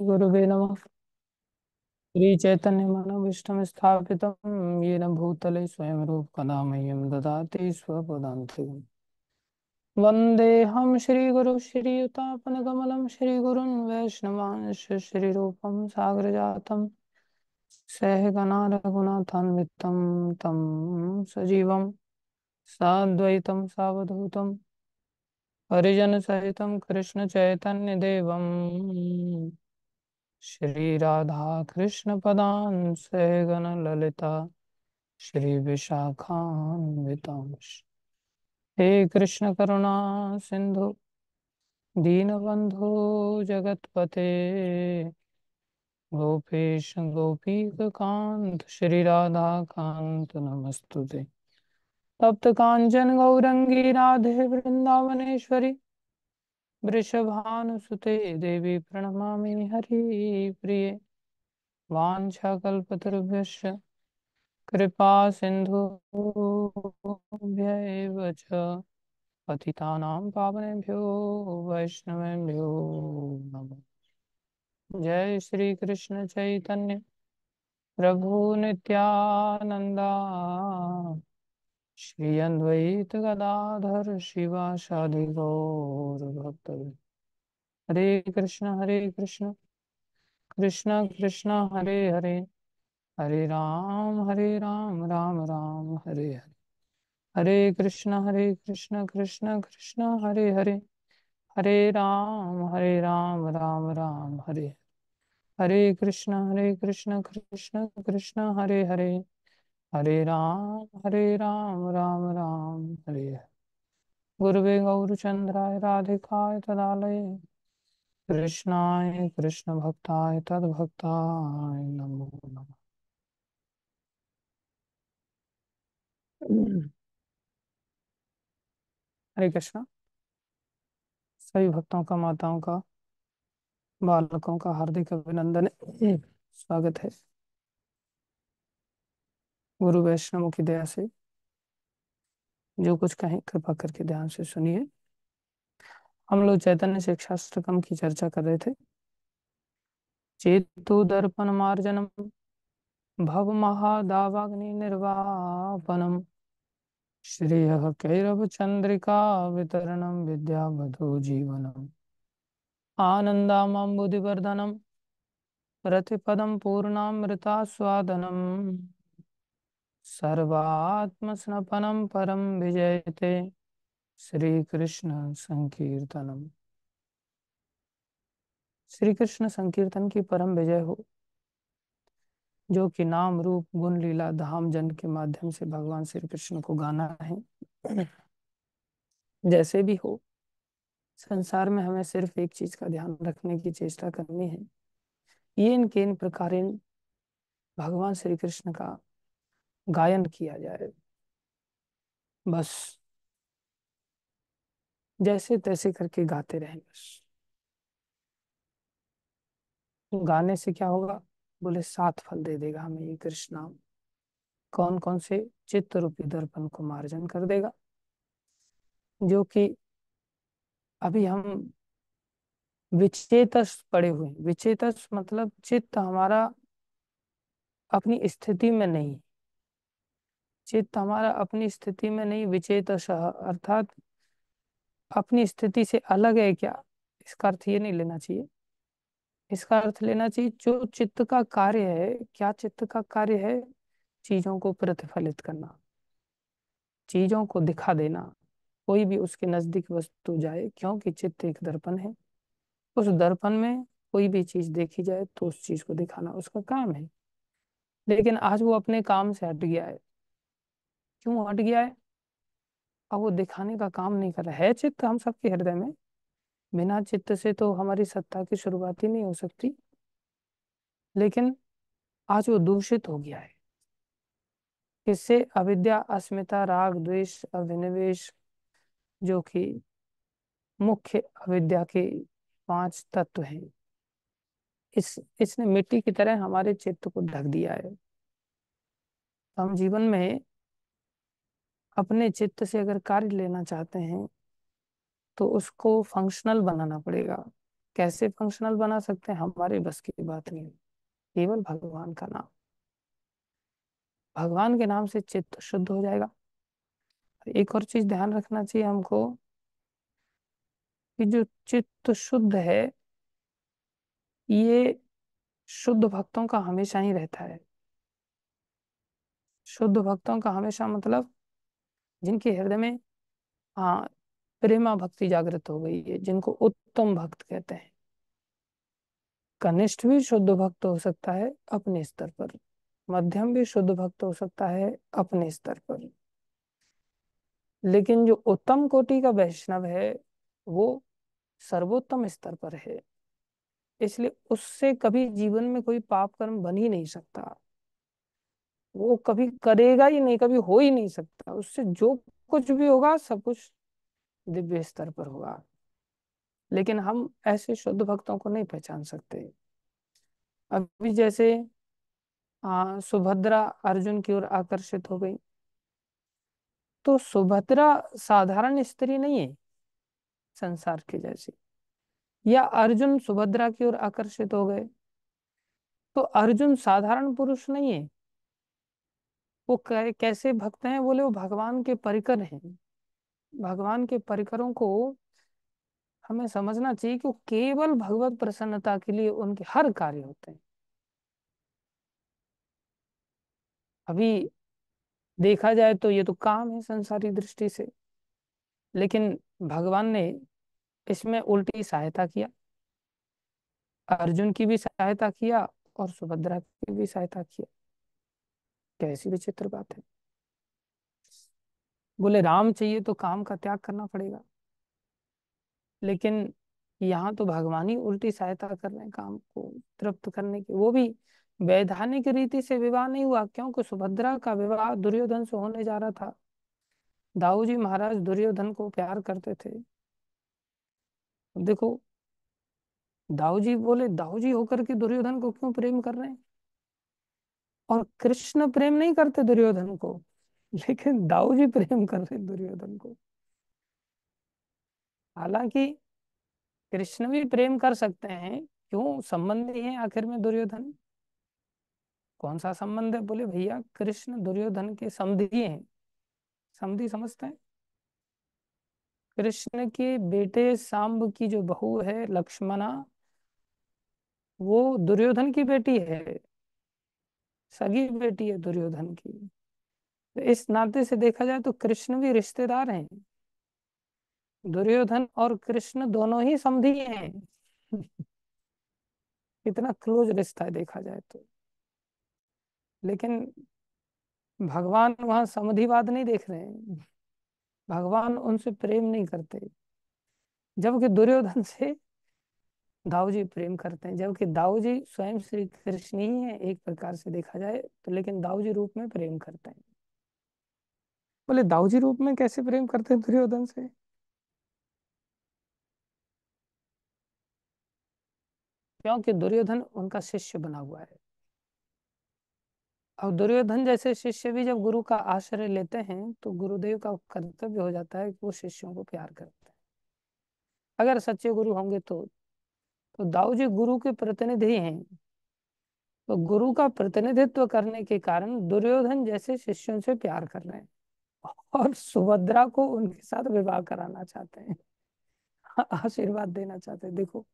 गुरुवे नमः श्रीचैतन्य मनोविष्टम स्थापित ये न भूतले स्वयं रूप कदा मह्यम ददाति स्वदांति वंदेहम श्रीगुरु श्रीयुतापन कमलम श्रीगुरुन् वैष्णवांश श्रीरूपम सागर जातम सहगना रघुनाथान्वितम तम सजीव साद्वैतम सावधूतम हरिजन सहित कृष्ण चैतन्य देवम श्री राधा कृष्ण पदान से गण ललिता श्री विशाखान्वितांश हे कृष्ण करुणा सिंधु दीनबंधु जगतपते गोपेश गोपीक कांत श्री राधा कांत नमस्तुते तप्त कांचन गौरंगी राधे वृंदावनेश्वरी वृषभानुसुते देवी प्रणमा हरि प्रिय वाछाकुभ्य कृपा सिंधु पति पावनेभ्यो वैष्णवभ्यो नम जय श्री कृष्ण चैतन्य प्रभु नित्यानंदा श्री गदाधर शिवा शादि गौर भक्त हरे कृष्ण हरे कृष्ण कृष्ण कृष्ण हरे हरे हरे राम हरे राम राम राम हरे हरे हरे कृष्ण हरे कृष्ण कृष्ण कृष्ण हरे हरे हरे राम हरे राम राम राम हरे हरे कृष्ण हरे कृष्ण कृष्ण कृष्ण हरे हरे हरे राम हरे राम राम राम हरे हरे गुरुवे गौरचंद्राय राधिकाय तदालय कृष्णाय कृष्ण भक्ताय तद्भक्ताय नमो नमः हरे कृष्णा सभी भक्तों का माताओं का बालकों का हार्दिक अभिनंदन स्वागत है गुरु वैष्णव की दया से जो कुछ कहें कृपा करके ध्यान से सुनिए हम लोग चैतन्य शिक्षाष्टकम की चर्चा कर रहे थे चेतु दर्पण मार्जनम भव महादावाग्नि निर्वापनम श्रेय कैरव चंद्रिका वितरणम विद्या विद्यावधो जीवनम आनंदाम बुद्धिवर्धनम प्रतिपदम पूर्णामृता स्वादनम सर्वात्मस्नपनं परम विजयते कृष्ण संकीर्तनम श्री कृष्ण संकीर्तन की परम विजय हो जो कि नाम रूप गुण लीला धाम जन के माध्यम से भगवान श्री कृष्ण को गाना है जैसे भी हो संसार में हमें सिर्फ एक चीज का ध्यान रखने की चेष्टा करनी है ये इनके इन प्रकार भगवान श्री कृष्ण का गायन किया जाए बस जैसे तैसे करके गाते रहे बस गाने से क्या होगा बोले सात फल दे देगा हमें ये कृष्ण कौन कौन से चित्त रूपी दर्पण को मार्जन कर देगा जो कि अभी हम विचेतस पड़े हुए विचेतस मतलब चित्त हमारा अपनी स्थिति में नहीं चित्त हमारा अपनी स्थिति में नहीं विचेत अर्थात अपनी स्थिति से अलग है क्या इसका अर्थ ये नहीं लेना चाहिए इसका अर्थ लेना चाहिए जो चित्त का कार्य है क्या चित्त का कार्य है चीजों को प्रतिफलित करना चीजों को दिखा देना कोई भी उसके नजदीक वस्तु जाए क्योंकि चित्त एक दर्पण है उस दर्पण में कोई भी चीज देखी जाए तो उस चीज को दिखाना उसका काम है लेकिन आज वो अपने काम से हट गया है क्यों हट गया है अब वो दिखाने का काम नहीं कर रहा है चित्त हम सबके हृदय में बिना चित्त से तो हमारी सत्ता की शुरुआत ही नहीं हो सकती लेकिन आज वो दूषित हो गया है इससे अविद्या अस्मिता राग द्वेष अभिनिवेश जो कि मुख्य अविद्या के पांच तत्व हैं इस इसने मिट्टी की तरह हमारे चित्त को ढक दिया है हम जीवन में अपने चित्त से अगर कार्य लेना चाहते हैं तो उसको फंक्शनल बनाना पड़ेगा कैसे फंक्शनल बना सकते हैं हमारे बस की बात नहीं केवल भगवान का नाम भगवान के नाम से चित्त शुद्ध हो जाएगा एक और चीज ध्यान रखना चाहिए हमको कि जो चित्त शुद्ध है ये शुद्ध भक्तों का हमेशा ही रहता है शुद्ध भक्तों का हमेशा मतलब जिनके हृदय में हाँ प्रेमा भक्ति जागृत हो गई है जिनको उत्तम भक्त कहते हैं कनिष्ठ भी शुद्ध भक्त हो सकता है अपने स्तर पर मध्यम भी शुद्ध भक्त हो सकता है अपने स्तर पर लेकिन जो उत्तम कोटि का वैष्णव है वो सर्वोत्तम स्तर पर है इसलिए उससे कभी जीवन में कोई पाप कर्म बन ही नहीं सकता वो कभी करेगा ही नहीं कभी हो ही नहीं सकता उससे जो कुछ भी होगा सब कुछ दिव्य स्तर पर होगा लेकिन हम ऐसे शुद्ध भक्तों को नहीं पहचान सकते अभी जैसे आ, हाँ, सुभद्रा अर्जुन की ओर आकर्षित हो गई तो सुभद्रा साधारण स्त्री नहीं है संसार के जैसे या अर्जुन सुभद्रा की ओर आकर्षित हो गए तो अर्जुन साधारण पुरुष नहीं है वो कैसे भक्त हैं बोले वो भगवान के परिकर हैं भगवान के परिकरों को हमें समझना चाहिए कि वो केवल भगवत प्रसन्नता के लिए उनके हर कार्य होते हैं अभी देखा जाए तो ये तो काम है संसारी दृष्टि से लेकिन भगवान ने इसमें उल्टी सहायता किया अर्जुन की भी सहायता किया और सुभद्रा की भी सहायता किया कैसी विचित्र बात है बोले राम चाहिए तो काम का त्याग करना पड़ेगा लेकिन यहाँ तो भगवान ही उल्टी सहायता कर रहे हैं काम को तृप्त करने की वो भी वैधानिक रीति से विवाह नहीं हुआ क्योंकि सुभद्रा का विवाह दुर्योधन से होने जा रहा था दाऊ जी महाराज दुर्योधन को प्यार करते थे देखो दाऊ जी बोले दाऊ जी होकर के दुर्योधन को क्यों प्रेम कर रहे हैं और कृष्ण प्रेम नहीं करते दुर्योधन को लेकिन दाऊ जी प्रेम कर रहे दुर्योधन को हालांकि कृष्ण भी प्रेम कर सकते हैं क्यों संबंधी है आखिर में दुर्योधन कौन सा संबंध है बोले भैया कृष्ण दुर्योधन के समधि हैं समधि समझते हैं कृष्ण के बेटे सांब की जो बहू है लक्ष्मणा वो दुर्योधन की बेटी है सगी बेटी है दुर्योधन की तो इस नाते से देखा जाए तो कृष्ण भी रिश्तेदार हैं दुर्योधन और कृष्ण दोनों ही समधी हैं इतना क्लोज रिश्ता है देखा जाए तो लेकिन भगवान वहां समधिवाद नहीं देख रहे हैं भगवान उनसे प्रेम नहीं करते जबकि दुर्योधन से दाऊ जी प्रेम करते हैं जबकि दाऊ जी स्वयं श्री कृष्ण ही है एक प्रकार से देखा जाए तो लेकिन दाऊ जी रूप में प्रेम करते हैं बोले दाऊ जी रूप में कैसे प्रेम करते हैं दुर्योधन से क्योंकि दुर्योधन उनका शिष्य बना हुआ है और दुर्योधन जैसे शिष्य भी जब गुरु का आश्रय लेते हैं तो गुरुदेव का कर्तव्य हो जाता है कि वो शिष्यों को प्यार करते हैं अगर सच्चे गुरु होंगे तो तो दाऊ जी गुरु के प्रतिनिधि हैं तो गुरु का प्रतिनिधित्व करने के कारण दुर्योधन जैसे शिष्यों से प्यार कर रहे हैं और सुभद्रा को उनके साथ विवाह कराना चाहते हैं आशीर्वाद देना चाहते हैं देखो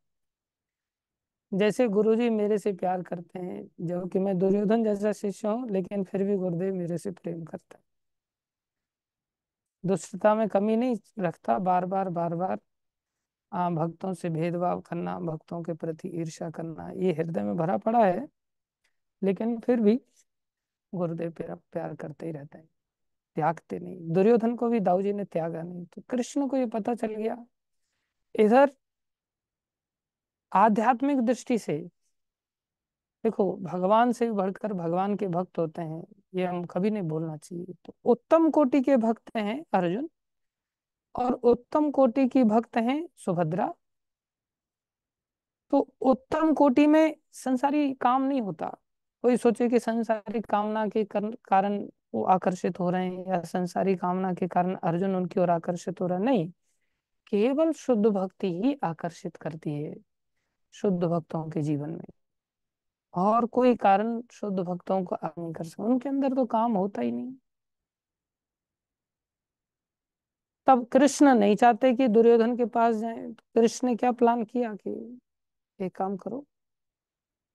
जैसे गुरुजी मेरे से प्यार करते हैं जबकि मैं दुर्योधन जैसा शिष्य हूँ लेकिन फिर भी गुरुदेव मेरे से प्रेम करते हैं दुष्टता में कमी नहीं रखता बार बार बार बार भक्तों से भेदभाव करना भक्तों के प्रति ईर्ष्या करना ये हृदय में भरा पड़ा है लेकिन फिर भी गुरुदेव प्यार करते ही रहते हैं त्यागते नहीं दुर्योधन को भी दाऊ जी ने त्यागा नहीं तो कृष्ण को ये पता चल गया इधर आध्यात्मिक दृष्टि से देखो भगवान से भी बढ़कर भगवान के भक्त होते हैं ये हम कभी नहीं बोलना चाहिए तो उत्तम कोटि के भक्त हैं अर्जुन और उत्तम कोटि की भक्त हैं सुभद्रा तो उत्तम कोटि में संसारी काम नहीं होता कोई सोचे कि संसारी कामना के कारण वो आकर्षित हो रहे हैं या संसारी कामना के कारण अर्जुन उनकी ओर आकर्षित हो रहा नहीं केवल शुद्ध भक्ति ही आकर्षित करती है शुद्ध भक्तों के जीवन में और कोई कारण शुद्ध भक्तों को नहीं कर सकते उनके अंदर तो काम होता ही नहीं तब कृष्ण नहीं चाहते कि दुर्योधन के पास जाए तो कृष्ण ने क्या प्लान किया कि एक काम करो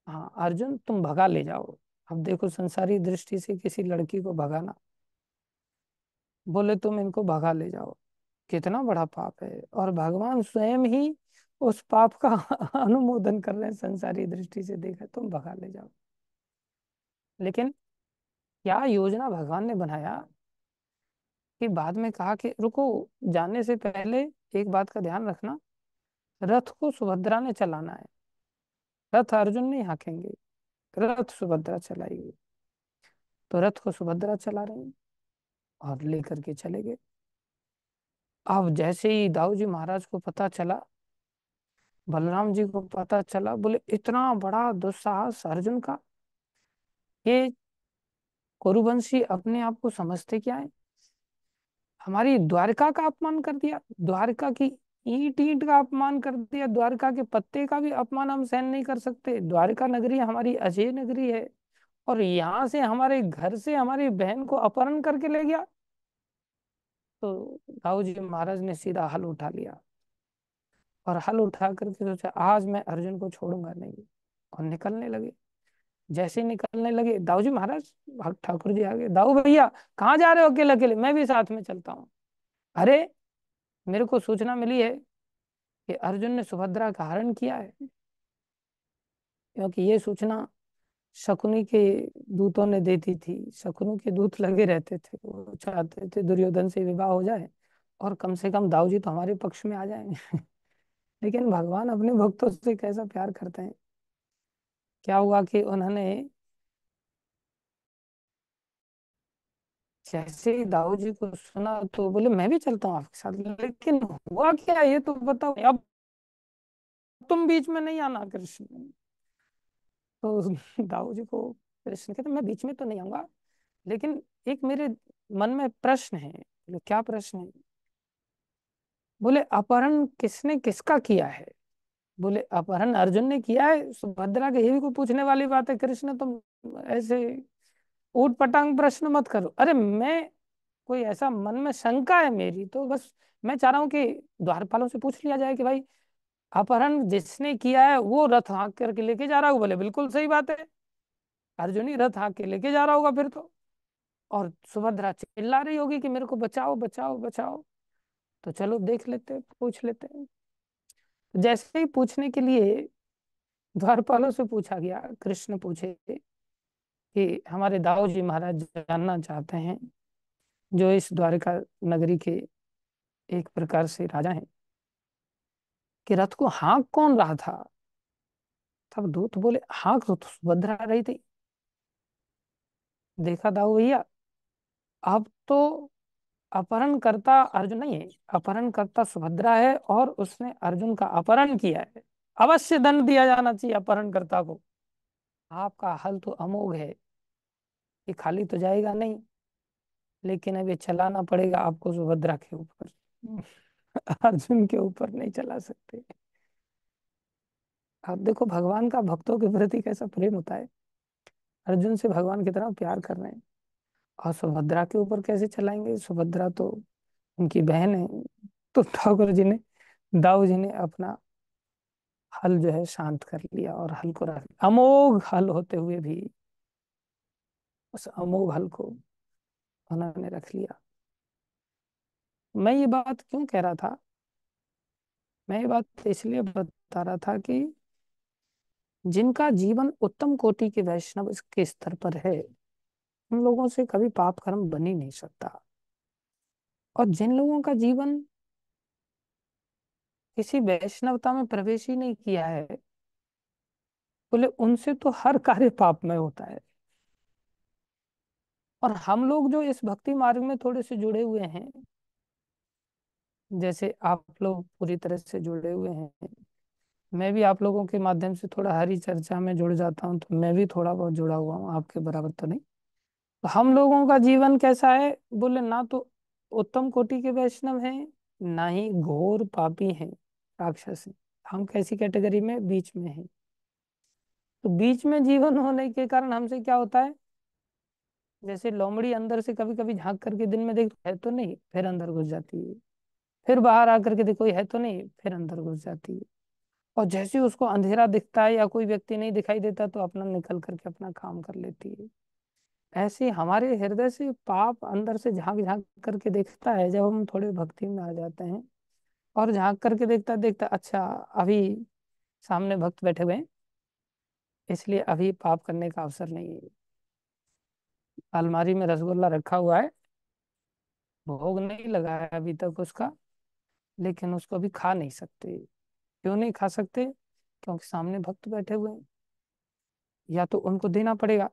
हाँ अर्जुन तुम भगा ले जाओ अब देखो संसारी दृष्टि से किसी लड़की को भगाना बोले तुम इनको भगा ले जाओ कितना बड़ा पाप है और भगवान स्वयं ही उस पाप का अनुमोदन कर रहे हैं संसारी दृष्टि से देखा तुम भगा ले जाओ लेकिन क्या योजना भगवान ने बनाया कि बाद में कहा कि रुको जाने से पहले एक बात का ध्यान रखना रथ को सुभद्रा ने चलाना है रथ अर्जुन नहीं हाकेंगे रथ सुभद्रा चलाएगी तो रथ को सुभद्रा चला रही और लेकर के चले गए अब जैसे ही दाऊ जी महाराज को पता चला बलराम जी को पता चला बोले इतना बड़ा दुस्साहस अर्जुन का ये कुरुवंशी अपने आप को समझते क्या है हमारी द्वारका का अपमान कर दिया द्वारका की ईट ईट का अपमान कर दिया द्वारका के पत्ते का भी अपमान हम सहन नहीं कर सकते द्वारका नगरी हमारी अजय नगरी है और यहाँ से हमारे घर से हमारी बहन को अपहरण करके ले गया तो राहु जी महाराज ने सीधा हल उठा लिया और हल उठा करके सोचा आज मैं अर्जुन को छोड़ूंगा नहीं और निकलने लगे जैसे निकलने लगे दाऊ जी महाराज हाँ, ठाकुर जी आ गए दाऊ भैया कहाँ जा रहे हो अकेले अकेले मैं भी साथ में चलता हूँ अरे मेरे को सूचना मिली है कि अर्जुन ने सुभद्रा का हरण किया है क्योंकि ये सूचना शकुनी के दूतों ने देती थी शकुनी के दूत लगे रहते थे वो चाहते थे दुर्योधन से विवाह हो जाए और कम से कम दाऊ जी तो हमारे पक्ष में आ जाएंगे लेकिन भगवान अपने भक्तों से कैसा प्यार करते हैं क्या हुआ कि उन्होंने जैसे ही दाऊ जी को सुना तो बोले मैं भी चलता हूँ आपके साथ लेकिन हुआ क्या ये तो बताओ अब तुम बीच में नहीं आना कृष्ण तो दाऊ जी को कृष्ण कहते मैं बीच में तो नहीं आऊंगा लेकिन एक मेरे मन में प्रश्न है बोले क्या प्रश्न है बोले अपहरण किसने किसका किया है बोले अपहरण अर्जुन ने किया है सुभद्रा के भी को पूछने वाली बात है कृष्ण तुम ऐसे ऊट पटांग प्रश्न मत करो अरे मैं कोई ऐसा मन में शंका है मेरी तो बस मैं चाह रहा हूँ कि द्वारपालों से पूछ लिया जाए कि भाई अपहरण जिसने किया है वो रथ हाँक करके लेके जा रहा हो बोले बिल्कुल सही बात है अर्जुन ही रथ हाँक के लेके जा रहा होगा फिर तो और सुभद्रा चिल्ला रही होगी कि मेरे को बचाओ बचाओ बचाओ तो चलो देख लेते पूछ लेते हैं जैसे ही पूछने के लिए द्वारपालों से पूछा गया कृष्ण पूछे कि हमारे दाऊ जी महाराज जानना चाहते हैं जो इस द्वारका नगरी के एक प्रकार से राजा हैं कि रथ को हाँक कौन रहा था तब दूत बोले हाँक तो सुभद्रा रही थी देखा दाऊ भैया अब तो अपहरणकर्ता अर्जुन नहीं है अपहरणकर्ता सुभद्रा है और उसने अर्जुन का अपहरण किया है अवश्य दंड दिया जाना चाहिए अपहरणकर्ता को आपका हल तो अमोघ है ये खाली तो जाएगा नहीं लेकिन अब ये चलाना पड़ेगा आपको सुभद्रा के ऊपर अर्जुन के ऊपर नहीं चला सकते आप देखो भगवान का भक्तों के प्रति कैसा प्रेम होता है अर्जुन से भगवान कितना प्यार कर रहे हैं और सुभद्रा के ऊपर कैसे चलाएंगे सुभद्रा तो उनकी बहन है तो ठाकुर जी ने दाऊ जी ने अपना हल जो है शांत कर लिया और हल को रख अमोघ हल होते हुए भी उस अमोघ हल को उन्होंने रख लिया मैं ये बात क्यों कह रहा था मैं ये बात इसलिए बता रहा था कि जिनका जीवन उत्तम कोटि के वैष्णव के स्तर पर है उन लोगों से कभी पाप कर्म बन ही नहीं सकता और जिन लोगों का जीवन किसी वैष्णवता में प्रवेश ही नहीं किया है बोले उनसे तो हर कार्य पाप में होता है और हम लोग जो इस भक्ति मार्ग में थोड़े से जुड़े हुए हैं जैसे आप लोग पूरी तरह से जुड़े हुए हैं मैं भी आप लोगों के माध्यम से थोड़ा हरी चर्चा में जुड़ जाता हूँ तो मैं भी थोड़ा बहुत जुड़ा हुआ हूँ आपके बराबर तो नहीं तो हम लोगों का जीवन कैसा है बोले ना तो उत्तम कोटि के वैष्णव हैं ना ही घोर पापी हैं राक्षस हैं हम कैसी कैटेगरी में बीच में हैं तो बीच में जीवन होने के कारण हमसे क्या होता है जैसे लोमड़ी अंदर से कभी कभी झांक करके दिन में देख है तो नहीं फिर अंदर घुस जाती है फिर बाहर आकर के देखो है तो नहीं फिर अंदर घुस जाती है और जैसे उसको अंधेरा दिखता है या कोई व्यक्ति नहीं दिखाई देता तो अपना निकल करके अपना काम कर लेती है ऐसे हमारे हृदय से पाप अंदर से झांक झांक करके देखता है जब हम थोड़े भक्ति में आ जाते हैं और झांक करके देखता देखता अच्छा अभी सामने भक्त बैठे हुए इसलिए अभी पाप करने का अवसर नहीं है अलमारी में रसगुल्ला रखा हुआ है भोग नहीं लगा है अभी तक उसका लेकिन उसको अभी खा नहीं सकते क्यों नहीं खा सकते क्योंकि सामने भक्त बैठे हुए हैं या तो उनको देना पड़ेगा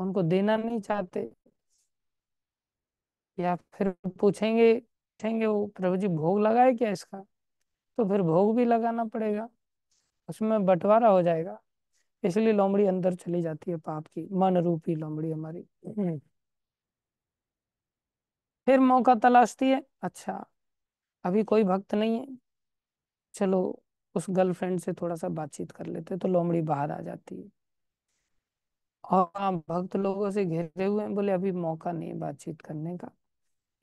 उनको देना नहीं चाहते या फिर पूछेंगे पूछेंगे वो प्रभु जी भोग लगाए क्या इसका तो फिर भोग भी लगाना पड़ेगा उसमें बंटवारा हो जाएगा इसलिए लोमड़ी अंदर चली जाती है पाप की मन रूपी लोमड़ी हमारी फिर मौका तलाशती है अच्छा अभी कोई भक्त नहीं है चलो उस गर्लफ्रेंड से थोड़ा सा बातचीत कर लेते तो लोमड़ी बाहर आ जाती है और हम हाँ, भक्त लोगों से घेरे हुए हैं बोले अभी मौका नहीं है बातचीत करने का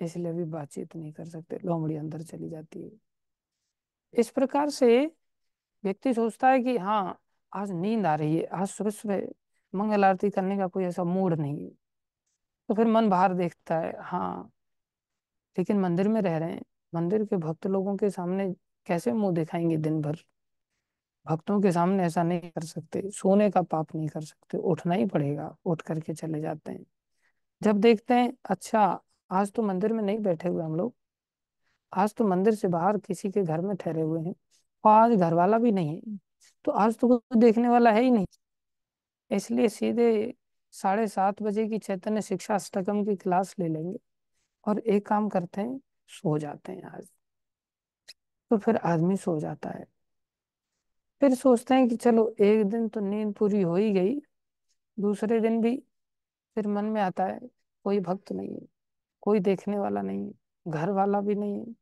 इसलिए अभी बातचीत नहीं कर सकते लोमड़ी अंदर चली जाती है इस प्रकार से व्यक्ति सोचता है कि हाँ आज नींद आ रही है आज सुबह सुबह मंगल आरती करने का कोई ऐसा मूड नहीं है तो फिर मन बाहर देखता है हाँ लेकिन मंदिर में रह रहे हैं मंदिर के भक्त लोगों के सामने कैसे मुंह दिखाएंगे दिन भर भक्तों के सामने ऐसा नहीं कर सकते सोने का पाप नहीं कर सकते उठना ही पड़ेगा उठ करके चले जाते हैं जब देखते हैं अच्छा आज तो मंदिर में नहीं बैठे हुए हम लोग आज तो मंदिर से बाहर किसी के घर में ठहरे हुए हैं और आज घर वाला भी नहीं है तो आज तो कुछ देखने वाला है ही नहीं इसलिए सीधे साढ़े सात बजे की चैतन्य शिक्षा अष्टकम की क्लास ले लेंगे और एक काम करते हैं सो जाते हैं आज तो फिर आदमी सो जाता है फिर सोचते हैं कि चलो एक दिन तो नींद पूरी हो ही गई दूसरे दिन भी फिर मन में आता है कोई भक्त नहीं है कोई देखने वाला नहीं है घर वाला भी नहीं है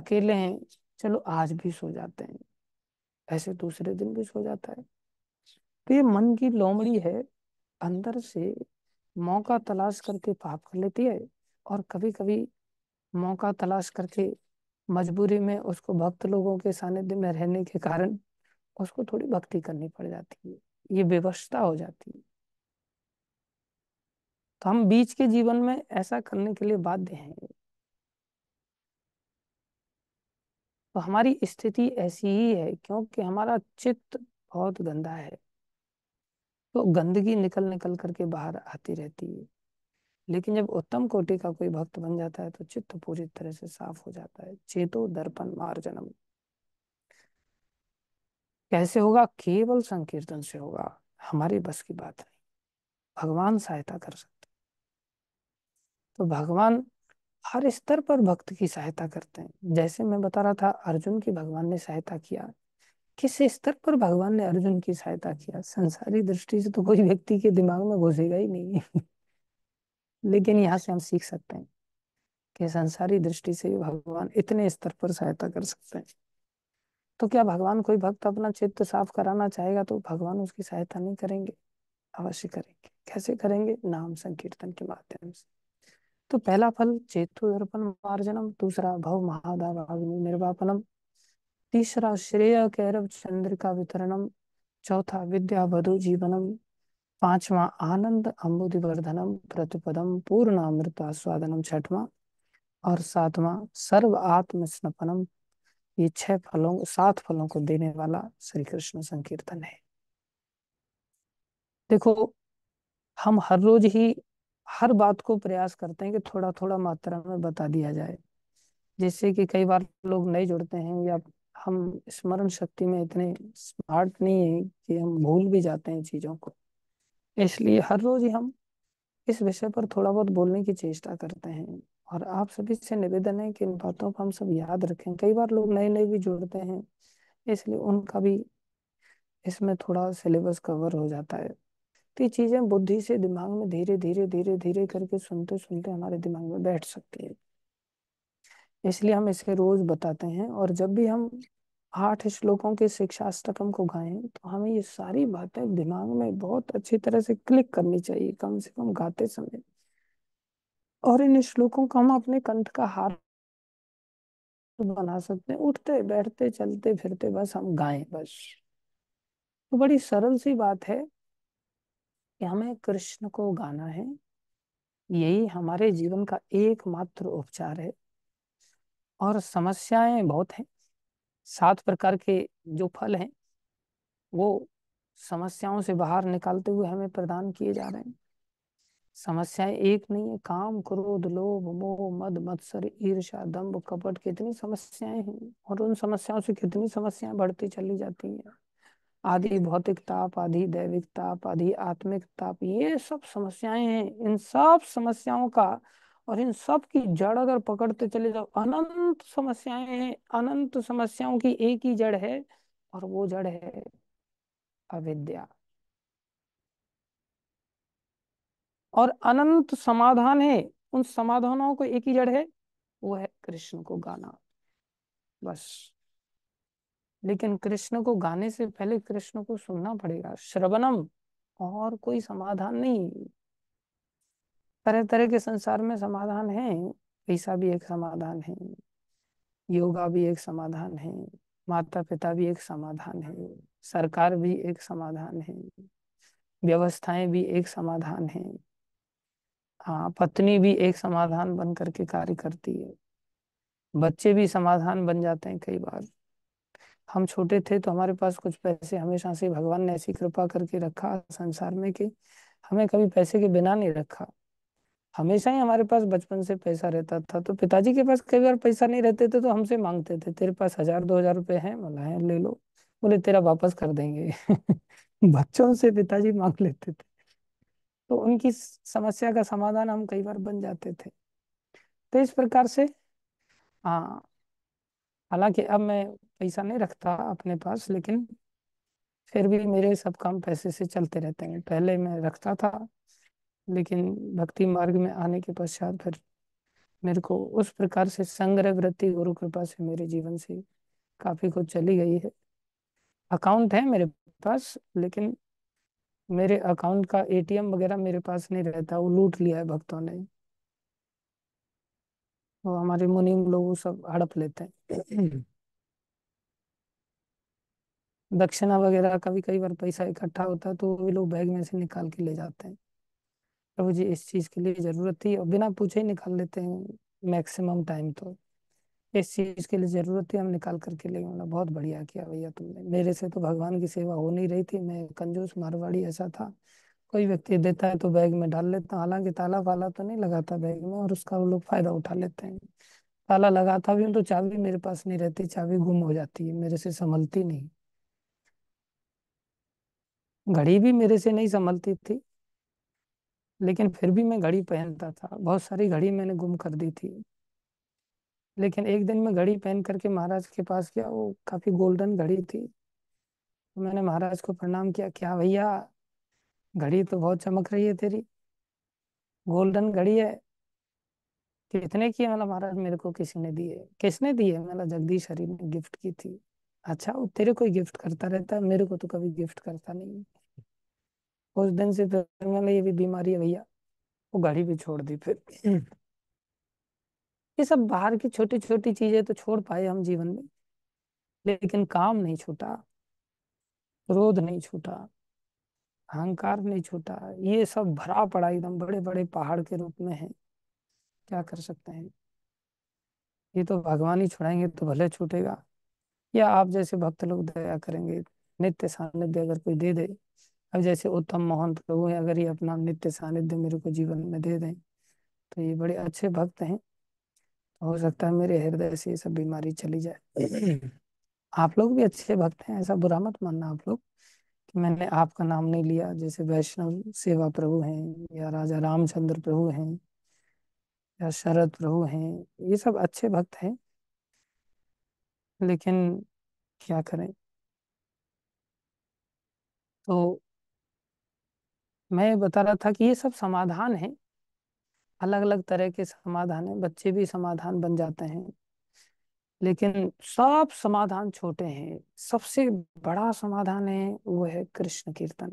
अकेले हैं चलो आज भी सो जाते हैं ऐसे दूसरे दिन भी सो जाता है तो ये मन की लोमड़ी है अंदर से मौका तलाश करके पाप कर लेती है और कभी कभी मौका तलाश करके मजबूरी में उसको भक्त लोगों के सानिध्य में रहने के कारण उसको थोड़ी भक्ति करनी पड़ जाती है ये व्यवस्था हो जाती है तो हम बीच के जीवन में ऐसा करने के लिए बाध्य हैं तो हमारी स्थिति ऐसी ही है क्योंकि हमारा चित्त बहुत गंदा है तो गंदगी निकल निकल करके बाहर आती रहती है लेकिन जब उत्तम कोटि का कोई भक्त बन जाता है तो चित्त पूरी तरह से साफ हो जाता है चेतो दर्पण मार जन्म कैसे होगा केवल संकीर्तन से होगा हमारी बस की बात नहीं भगवान सहायता कर सकते तो भगवान हर स्तर पर भक्त की सहायता करते हैं जैसे मैं बता रहा था अर्जुन की भगवान ने सहायता किया किस स्तर पर भगवान ने अर्जुन की सहायता किया संसारी दृष्टि से तो कोई व्यक्ति के दिमाग में घुसेगा ही नहीं लेकिन यहाँ से हम सीख सकते हैं कि संसारी दृष्टि से भगवान इतने स्तर पर सहायता कर सकते हैं तो क्या भगवान कोई भक्त अपना चित्त साफ कराना चाहेगा तो भगवान उसकी सहायता नहीं करेंगे अवश्य करेंगे कैसे करेंगे नाम संकीर्तन के माध्यम से तो पहला फल चेतु दर्पण मार्जनम दूसरा भव महादाराग्नि निर्वापनम तीसरा श्रेय कैरव चंद्र का वितरणम चौथा विद्या वधु जीवनम पांचवा आनंद अम्बुदिवर्धनम प्रतिपदम पूर्णामृता स्वादनम छठवा और सातवा सर्व आत्म स्नपनम ये छह फलों सात फलों को देने वाला श्री कृष्ण संकीर्तन है देखो हम हर रोज ही हर बात को प्रयास करते हैं कि थोड़ा थोड़ा मात्रा में बता दिया जाए जैसे कि कई बार लोग नहीं जुड़ते हैं या हम स्मरण शक्ति में इतने स्मार्ट नहीं है कि हम भूल भी जाते हैं चीजों को इसलिए हर रोज ही हम इस विषय पर थोड़ा बहुत बोलने की चेष्टा करते हैं और आप सभी से निवेदन है कि इन बातों को हम सब याद रखें कई बार लोग नए नए भी जुड़ते हैं इसलिए उनका भी इसमें थोड़ा सिलेबस कवर हो जाता है तो ये चीजें बुद्धि से दिमाग में धीरे धीरे धीरे धीरे करके सुनते सुनते हमारे दिमाग में बैठ सकती है इसलिए हम इसे रोज बताते हैं और जब भी हम आठ श्लोकों के शिक्षा स्तकम को गाएं तो हमें ये सारी बातें दिमाग में बहुत अच्छी तरह से क्लिक करनी चाहिए कम से कम गाते समय और इन श्लोकों का हम अपने कंठ का हार बना सकते हैं उठते बैठते चलते फिरते बस हम गाएं बस तो बड़ी सरल सी बात है कि हमें कृष्ण को गाना है यही हमारे जीवन का एकमात्र उपचार है और समस्याएं बहुत हैं सात प्रकार के जो फल हैं वो समस्याओं से बाहर निकालते हुए हमें प्रदान किए जा रहे हैं समस्याएं एक नहीं है काम क्रोध लोभ मोह मद मत्सर ईर्षा दम्भ कपट कितनी समस्याएं हैं और उन समस्याओं से कितनी समस्याएं बढ़ती चली जाती हैं आदि भौतिक ताप आदि दैविक ताप आदि आत्मिक ताप ये सब समस्याएं हैं इन सब समस्याओं का और इन सब की जड़ अगर पकड़ते चले जाओ अनंत समस्याएं हैं अनंत समस्याओं की एक ही जड़ है और वो जड़ है अविद्या और अनंत समाधान है उन समाधानों को एक ही जड़ है वो है कृष्ण को गाना बस लेकिन कृष्ण को गाने से पहले कृष्ण को सुनना पड़ेगा श्रवणम और कोई समाधान नहीं तरह तरह के संसार में समाधान है पैसा भी एक समाधान है योगा भी एक समाधान है माता पिता भी एक समाधान है सरकार भी एक समाधान है व्यवस्थाएं भी एक समाधान है हाँ पत्नी भी एक समाधान बन करके कार्य करती है बच्चे भी समाधान बन जाते हैं कई बार हम छोटे थे तो हमारे पास कुछ पैसे हमेशा से भगवान ने ऐसी कृपा करके रखा संसार में कि हमें कभी पैसे के बिना नहीं रखा हमेशा ही हमारे पास बचपन से पैसा रहता था तो पिताजी के पास कई बार पैसा नहीं रहते थे तो हमसे मांगते थे तेरे पास हजार दो हजार रुपए हैं बोला है ले लो बोले तेरा वापस कर देंगे बच्चों से पिताजी मांग लेते थे तो उनकी समस्या का समाधान हम कई बार बन जाते थे तो इस प्रकार से हाँ हालांकि अब मैं पैसा नहीं रखता अपने पास लेकिन फिर भी मेरे सब काम पैसे से चलते रहते हैं पहले मैं रखता था लेकिन भक्ति मार्ग में आने के पश्चात फिर मेरे को उस प्रकार से संग्रह वृत्ति गुरु कृपा से मेरे जीवन से काफी कुछ चली गई है अकाउंट है मेरे पास लेकिन मेरे अकाउंट का एटीएम वगैरह मेरे पास नहीं रहता वो लूट लिया है भक्तों ने वो हमारे मुनिम लोग सब हड़प लेते हैं दक्षिणा वगैरह का भी कई बार पैसा इकट्ठा होता है तो वो भी लोग बैग में से निकाल के ले जाते हैं प्रभु जी इस चीज के लिए जरूरत थी और बिना पूछे ही निकाल लेते हैं मैक्सिमम टाइम तो इस चीज के लिए जरूरत थी हम निकाल करके ले गए बहुत बढ़िया किया भैया तुमने मेरे से तो भगवान की सेवा हो नहीं रही थी मैं कंजूस मारवाड़ी ऐसा था कोई व्यक्ति देता है तो बैग में डाल लेता हालांकि ताला वाला तो नहीं लगाता बैग में और उसका वो लोग फायदा उठा लेते हैं ताला लगाता भी हूँ तो चाबी मेरे पास नहीं रहती चाबी गुम हो जाती है मेरे से संभलती नहीं घड़ी भी मेरे से नहीं संभलती थी लेकिन फिर भी मैं घड़ी पहनता था बहुत सारी घड़ी मैंने गुम कर दी थी लेकिन एक दिन में घड़ी पहन करके महाराज के पास गया वो काफी गोल्डन घड़ी थी तो मैंने महाराज को प्रणाम किया क्या भैया घड़ी तो बहुत चमक रही है तेरी गोल्डन घड़ी है कितने की है मतलब महाराज मेरे को किसी ने दिए किसने दी है मतलब जगदीश हरी ने गिफ्ट की थी अच्छा वो तेरे को गिफ्ट करता रहता है मेरे को तो कभी गिफ्ट करता नहीं उस दिन से फिर मतलब ये भी बीमारी है भैया वो घड़ी भी छोड़ दी फिर ये सब बाहर की छोटी छोटी चीजें तो छोड़ पाए हम जीवन में लेकिन काम नहीं छूटा क्रोध नहीं छूटा अहंकार नहीं छूटा ये सब भरा पड़ा एकदम बड़े बड़े पहाड़ के रूप में है क्या कर सकते हैं ये तो भगवान ही छुड़ाएंगे तो भले छूटेगा या आप जैसे भक्त लोग दया करेंगे नित्य सानिध्य अगर कोई दे दे अब जैसे उत्तम मोहन प्रभु है अगर ये अपना नित्य सानिध्य मेरे को जीवन में दे दें तो ये बड़े अच्छे भक्त हैं हो सकता है मेरे हृदय से ये सब बीमारी चली जाए हम्म। आप लोग भी अच्छे भक्त हैं ऐसा बुरा मत मानना आप लोग कि मैंने आपका नाम नहीं लिया जैसे वैष्णव सेवा प्रभु हैं या राजा रामचंद्र प्रभु हैं या शरद प्रभु हैं ये सब अच्छे भक्त हैं लेकिन क्या करें तो मैं बता रहा था कि ये सब समाधान है अलग अलग तरह के समाधान है बच्चे भी समाधान बन जाते हैं लेकिन सब समाधान छोटे हैं सबसे बड़ा समाधान है वो है कृष्ण कीर्तन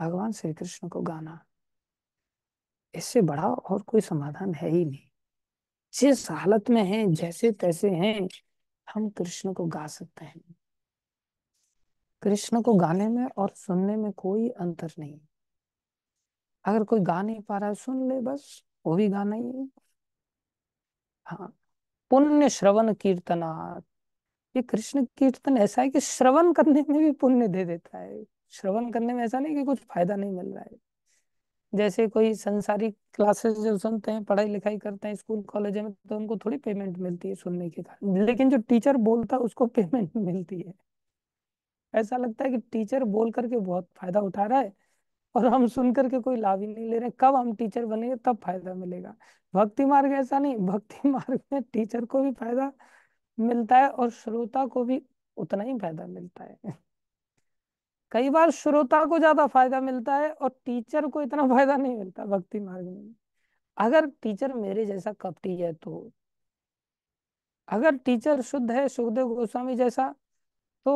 भगवान श्री कृष्ण को गाना इससे बड़ा और कोई समाधान है ही नहीं जिस हालत में है जैसे तैसे हैं हम कृष्ण को गा सकते हैं कृष्ण को गाने में और सुनने में कोई अंतर नहीं अगर कोई गा नहीं पा रहा है सुन ले बस वो भी गाना ही है हाँ पुण्य श्रवण कीर्तनार्थ ये कृष्ण कीर्तन ऐसा है कि श्रवण करने में भी पुण्य दे देता है श्रवण करने में ऐसा नहीं कि कुछ फायदा नहीं मिल रहा है जैसे कोई संसारिक क्लासेस जो सुनते हैं पढ़ाई लिखाई करते हैं स्कूल कॉलेज में तो उनको थोड़ी पेमेंट मिलती है सुनने के कारण लेकिन जो टीचर बोलता है उसको पेमेंट मिलती है ऐसा लगता है कि टीचर बोल करके बहुत फायदा उठा रहा है और हम सुन करके कोई लाभ ही नहीं ले रहे कब हम टीचर बनेंगे तब फायदा मिलेगा भक्ति मार्ग ऐसा नहीं भक्ति मार्ग में टीचर को भी फायदा मिलता है और श्रोता को भी उतना ही फायदा मिलता है कई बार श्रोता को ज्यादा फायदा मिलता है और टीचर को इतना फायदा नहीं मिलता भक्ति मार्ग में अगर टीचर मेरे जैसा कपटी है तो अगर टीचर शुद्ध है सुखदेव गोस्वामी जैसा तो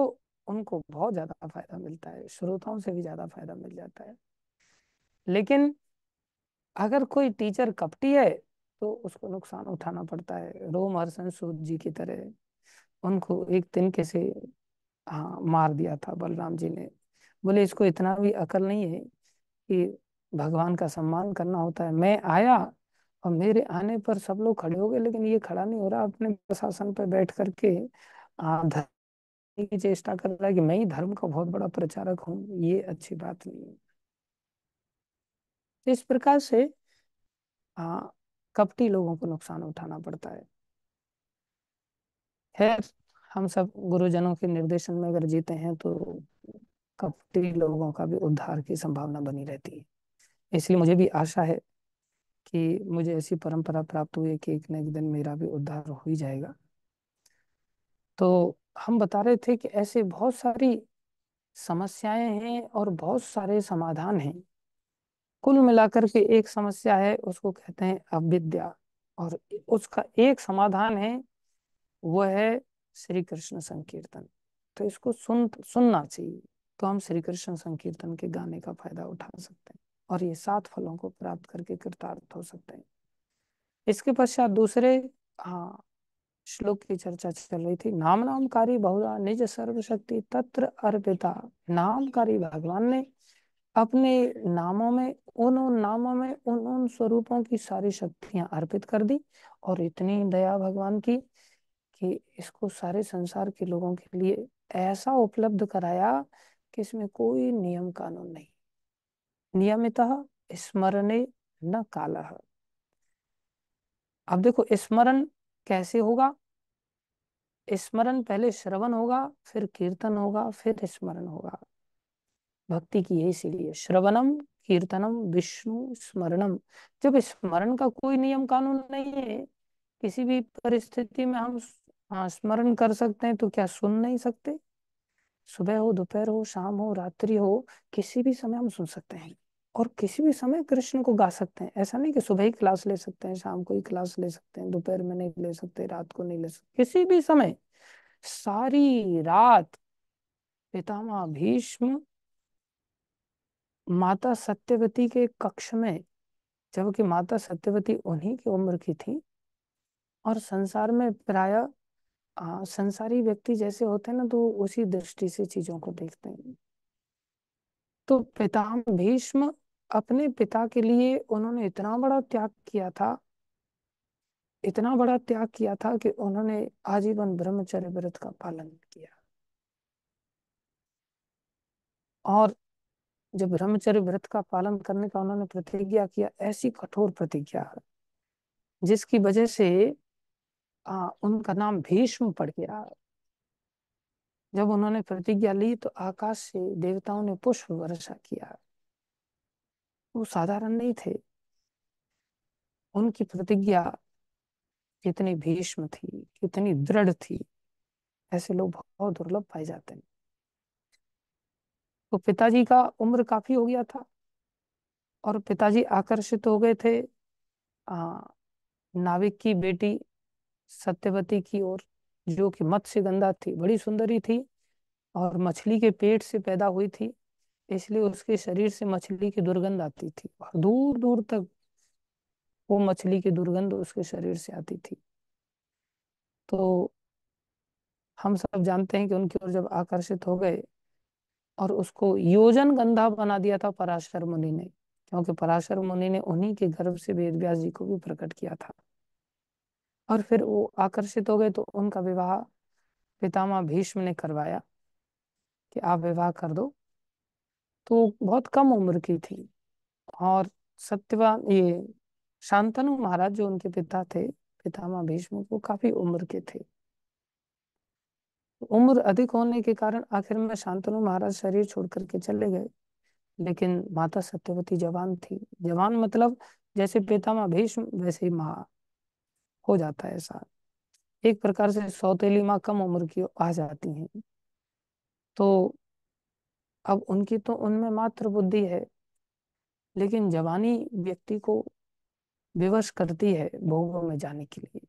उनको बहुत ज्यादा फायदा मिलता है श्रोताओं से भी ज्यादा फायदा मिल जाता है लेकिन अगर कोई टीचर कपटी है तो उसको नुकसान उठाना पड़ता है रोम हरसन सूद जी की तरह उनको एक तिनके से हाँ मार दिया था बलराम जी ने बोले इसको इतना भी अकल नहीं है कि भगवान का सम्मान करना होता है मैं आया और मेरे आने पर सब लोग खड़े हो गए लेकिन ये खड़ा नहीं हो रहा अपने प्रशासन पर बैठ करके धर्म की चेष्टा कर रहा है कि मैं ही धर्म का बहुत बड़ा प्रचारक हूँ ये अच्छी बात नहीं है तो इस प्रकार से आ, कपटी लोगों को नुकसान उठाना पड़ता है खैर हम सब गुरुजनों के निर्देशन में अगर जीते हैं तो कपटी लोगों का भी उद्धार की संभावना बनी रहती है इसलिए मुझे भी आशा है कि मुझे ऐसी परंपरा प्राप्त हुई कि एक न एक दिन मेरा भी उद्धार हो ही जाएगा तो हम बता रहे थे कि ऐसे बहुत सारी समस्याएं हैं और बहुत सारे समाधान हैं कुल मिलाकर के एक समस्या है उसको कहते हैं अविद्या और उसका एक समाधान है वह है श्री कृष्ण संकीर्तन तो इसको सुन सुनना चाहिए तो हम श्री कृष्ण संकीर्तन के गाने का फायदा उठा सकते हैं और ये सात फलों को प्राप्त करके कृतार्थ हो सकते हैं इसके पश्चात दूसरे हाँ श्लोक की चर्चा चल रही थी नाम नामकारी बहुधा निज सर्वशक्ति तत्र अर्पिता नामकारी भगवान ने अपने नामों में उन उन नामों में उन उन स्वरूपों की सारी शक्तियां अर्पित कर दी और इतनी दया भगवान की कि इसको सारे संसार के लोगों के लिए ऐसा उपलब्ध कराया कि इसमें कोई नियम कानून नहीं नियमित स्मरण न काल अब देखो स्मरण कैसे होगा स्मरण पहले श्रवण होगा फिर कीर्तन होगा फिर स्मरण होगा भक्ति की है इसीलिए श्रवणम कीर्तनम विष्णु स्मरणम जब स्मरण का कोई नियम कानून नहीं है किसी भी परिस्थिति में हम हाँ, स्मरण कर सकते हैं तो क्या सुन नहीं सकते सुबह हो दोपहर हो शाम हो रात्रि हो किसी भी समय हम सुन सकते हैं और किसी भी समय कृष्ण को गा सकते हैं ऐसा नहीं कि सुबह ही क्लास ले सकते हैं शाम को ही क्लास ले सकते हैं दोपहर में नहीं ले सकते रात को नहीं ले सकते किसी भी समय सारी रात पितामह भीष्म माता सत्यवती के कक्ष में जबकि माता सत्यवती उन्हीं की उम्र की थी और संसार में प्राय संसारी व्यक्ति जैसे होते हैं ना तो उसी दृष्टि से चीजों को देखते हैं तो पिता भीष्म अपने पिता के लिए उन्होंने इतना बड़ा त्याग किया था इतना बड़ा त्याग किया था कि उन्होंने आजीवन ब्रह्मचर्य व्रत का पालन किया और जो ब्रह्मचर्य व्रत का पालन करने का उन्होंने प्रतिज्ञा किया ऐसी कठोर प्रतिज्ञा जिसकी वजह से आ, उनका नाम भीष्म पड़ गया जब उन्होंने प्रतिज्ञा ली तो आकाश से देवताओं ने पुष्प वर्षा किया वो साधारण नहीं थे उनकी प्रतिज्ञा कितनी भीष्म थी कितनी दृढ़ थी ऐसे लोग बहुत दुर्लभ पाए जाते हैं तो पिताजी का उम्र काफी हो गया था और पिताजी आकर्षित हो गए थे आ, नाविक की बेटी सत्यवती की ओर जो कि मत्स्य गंधा थी बड़ी सुंदरी थी और मछली के पेट से पैदा हुई थी इसलिए उसके शरीर से मछली की दुर्गंध आती थी और दूर दूर तक वो मछली की दुर्गंध उसके शरीर से आती थी तो हम सब जानते हैं कि उनकी ओर जब आकर्षित हो गए और उसको योजन गंधा बना दिया था पराशर मुनि ने क्योंकि पराशर मुनि ने उन्हीं के गर्भ से वेद व्यास जी को भी प्रकट किया था और फिर वो आकर्षित हो गए तो उनका विवाह पितामह भीष्म ने करवाया कि आप विवाह कर दो तो बहुत कम उम्र की थी और सत्यवान ये शांतनु महाराज जो उनके पिता थे पितामह भीष्म वो काफी उम्र के थे उम्र अधिक होने के कारण आखिर में शांतनु महाराज शरीर छोड़ करके चले गए लेकिन माता सत्यवती जवान थी जवान मतलब जैसे पितामा भीष्म वैसे ही महा हो जाता है ऐसा एक प्रकार से सौतेली माँ कम उम्र की आ जाती हैं तो अब उनकी तो उनमें मात्र बुद्धि है लेकिन जवानी व्यक्ति को विवश करती है भोगों में जाने के लिए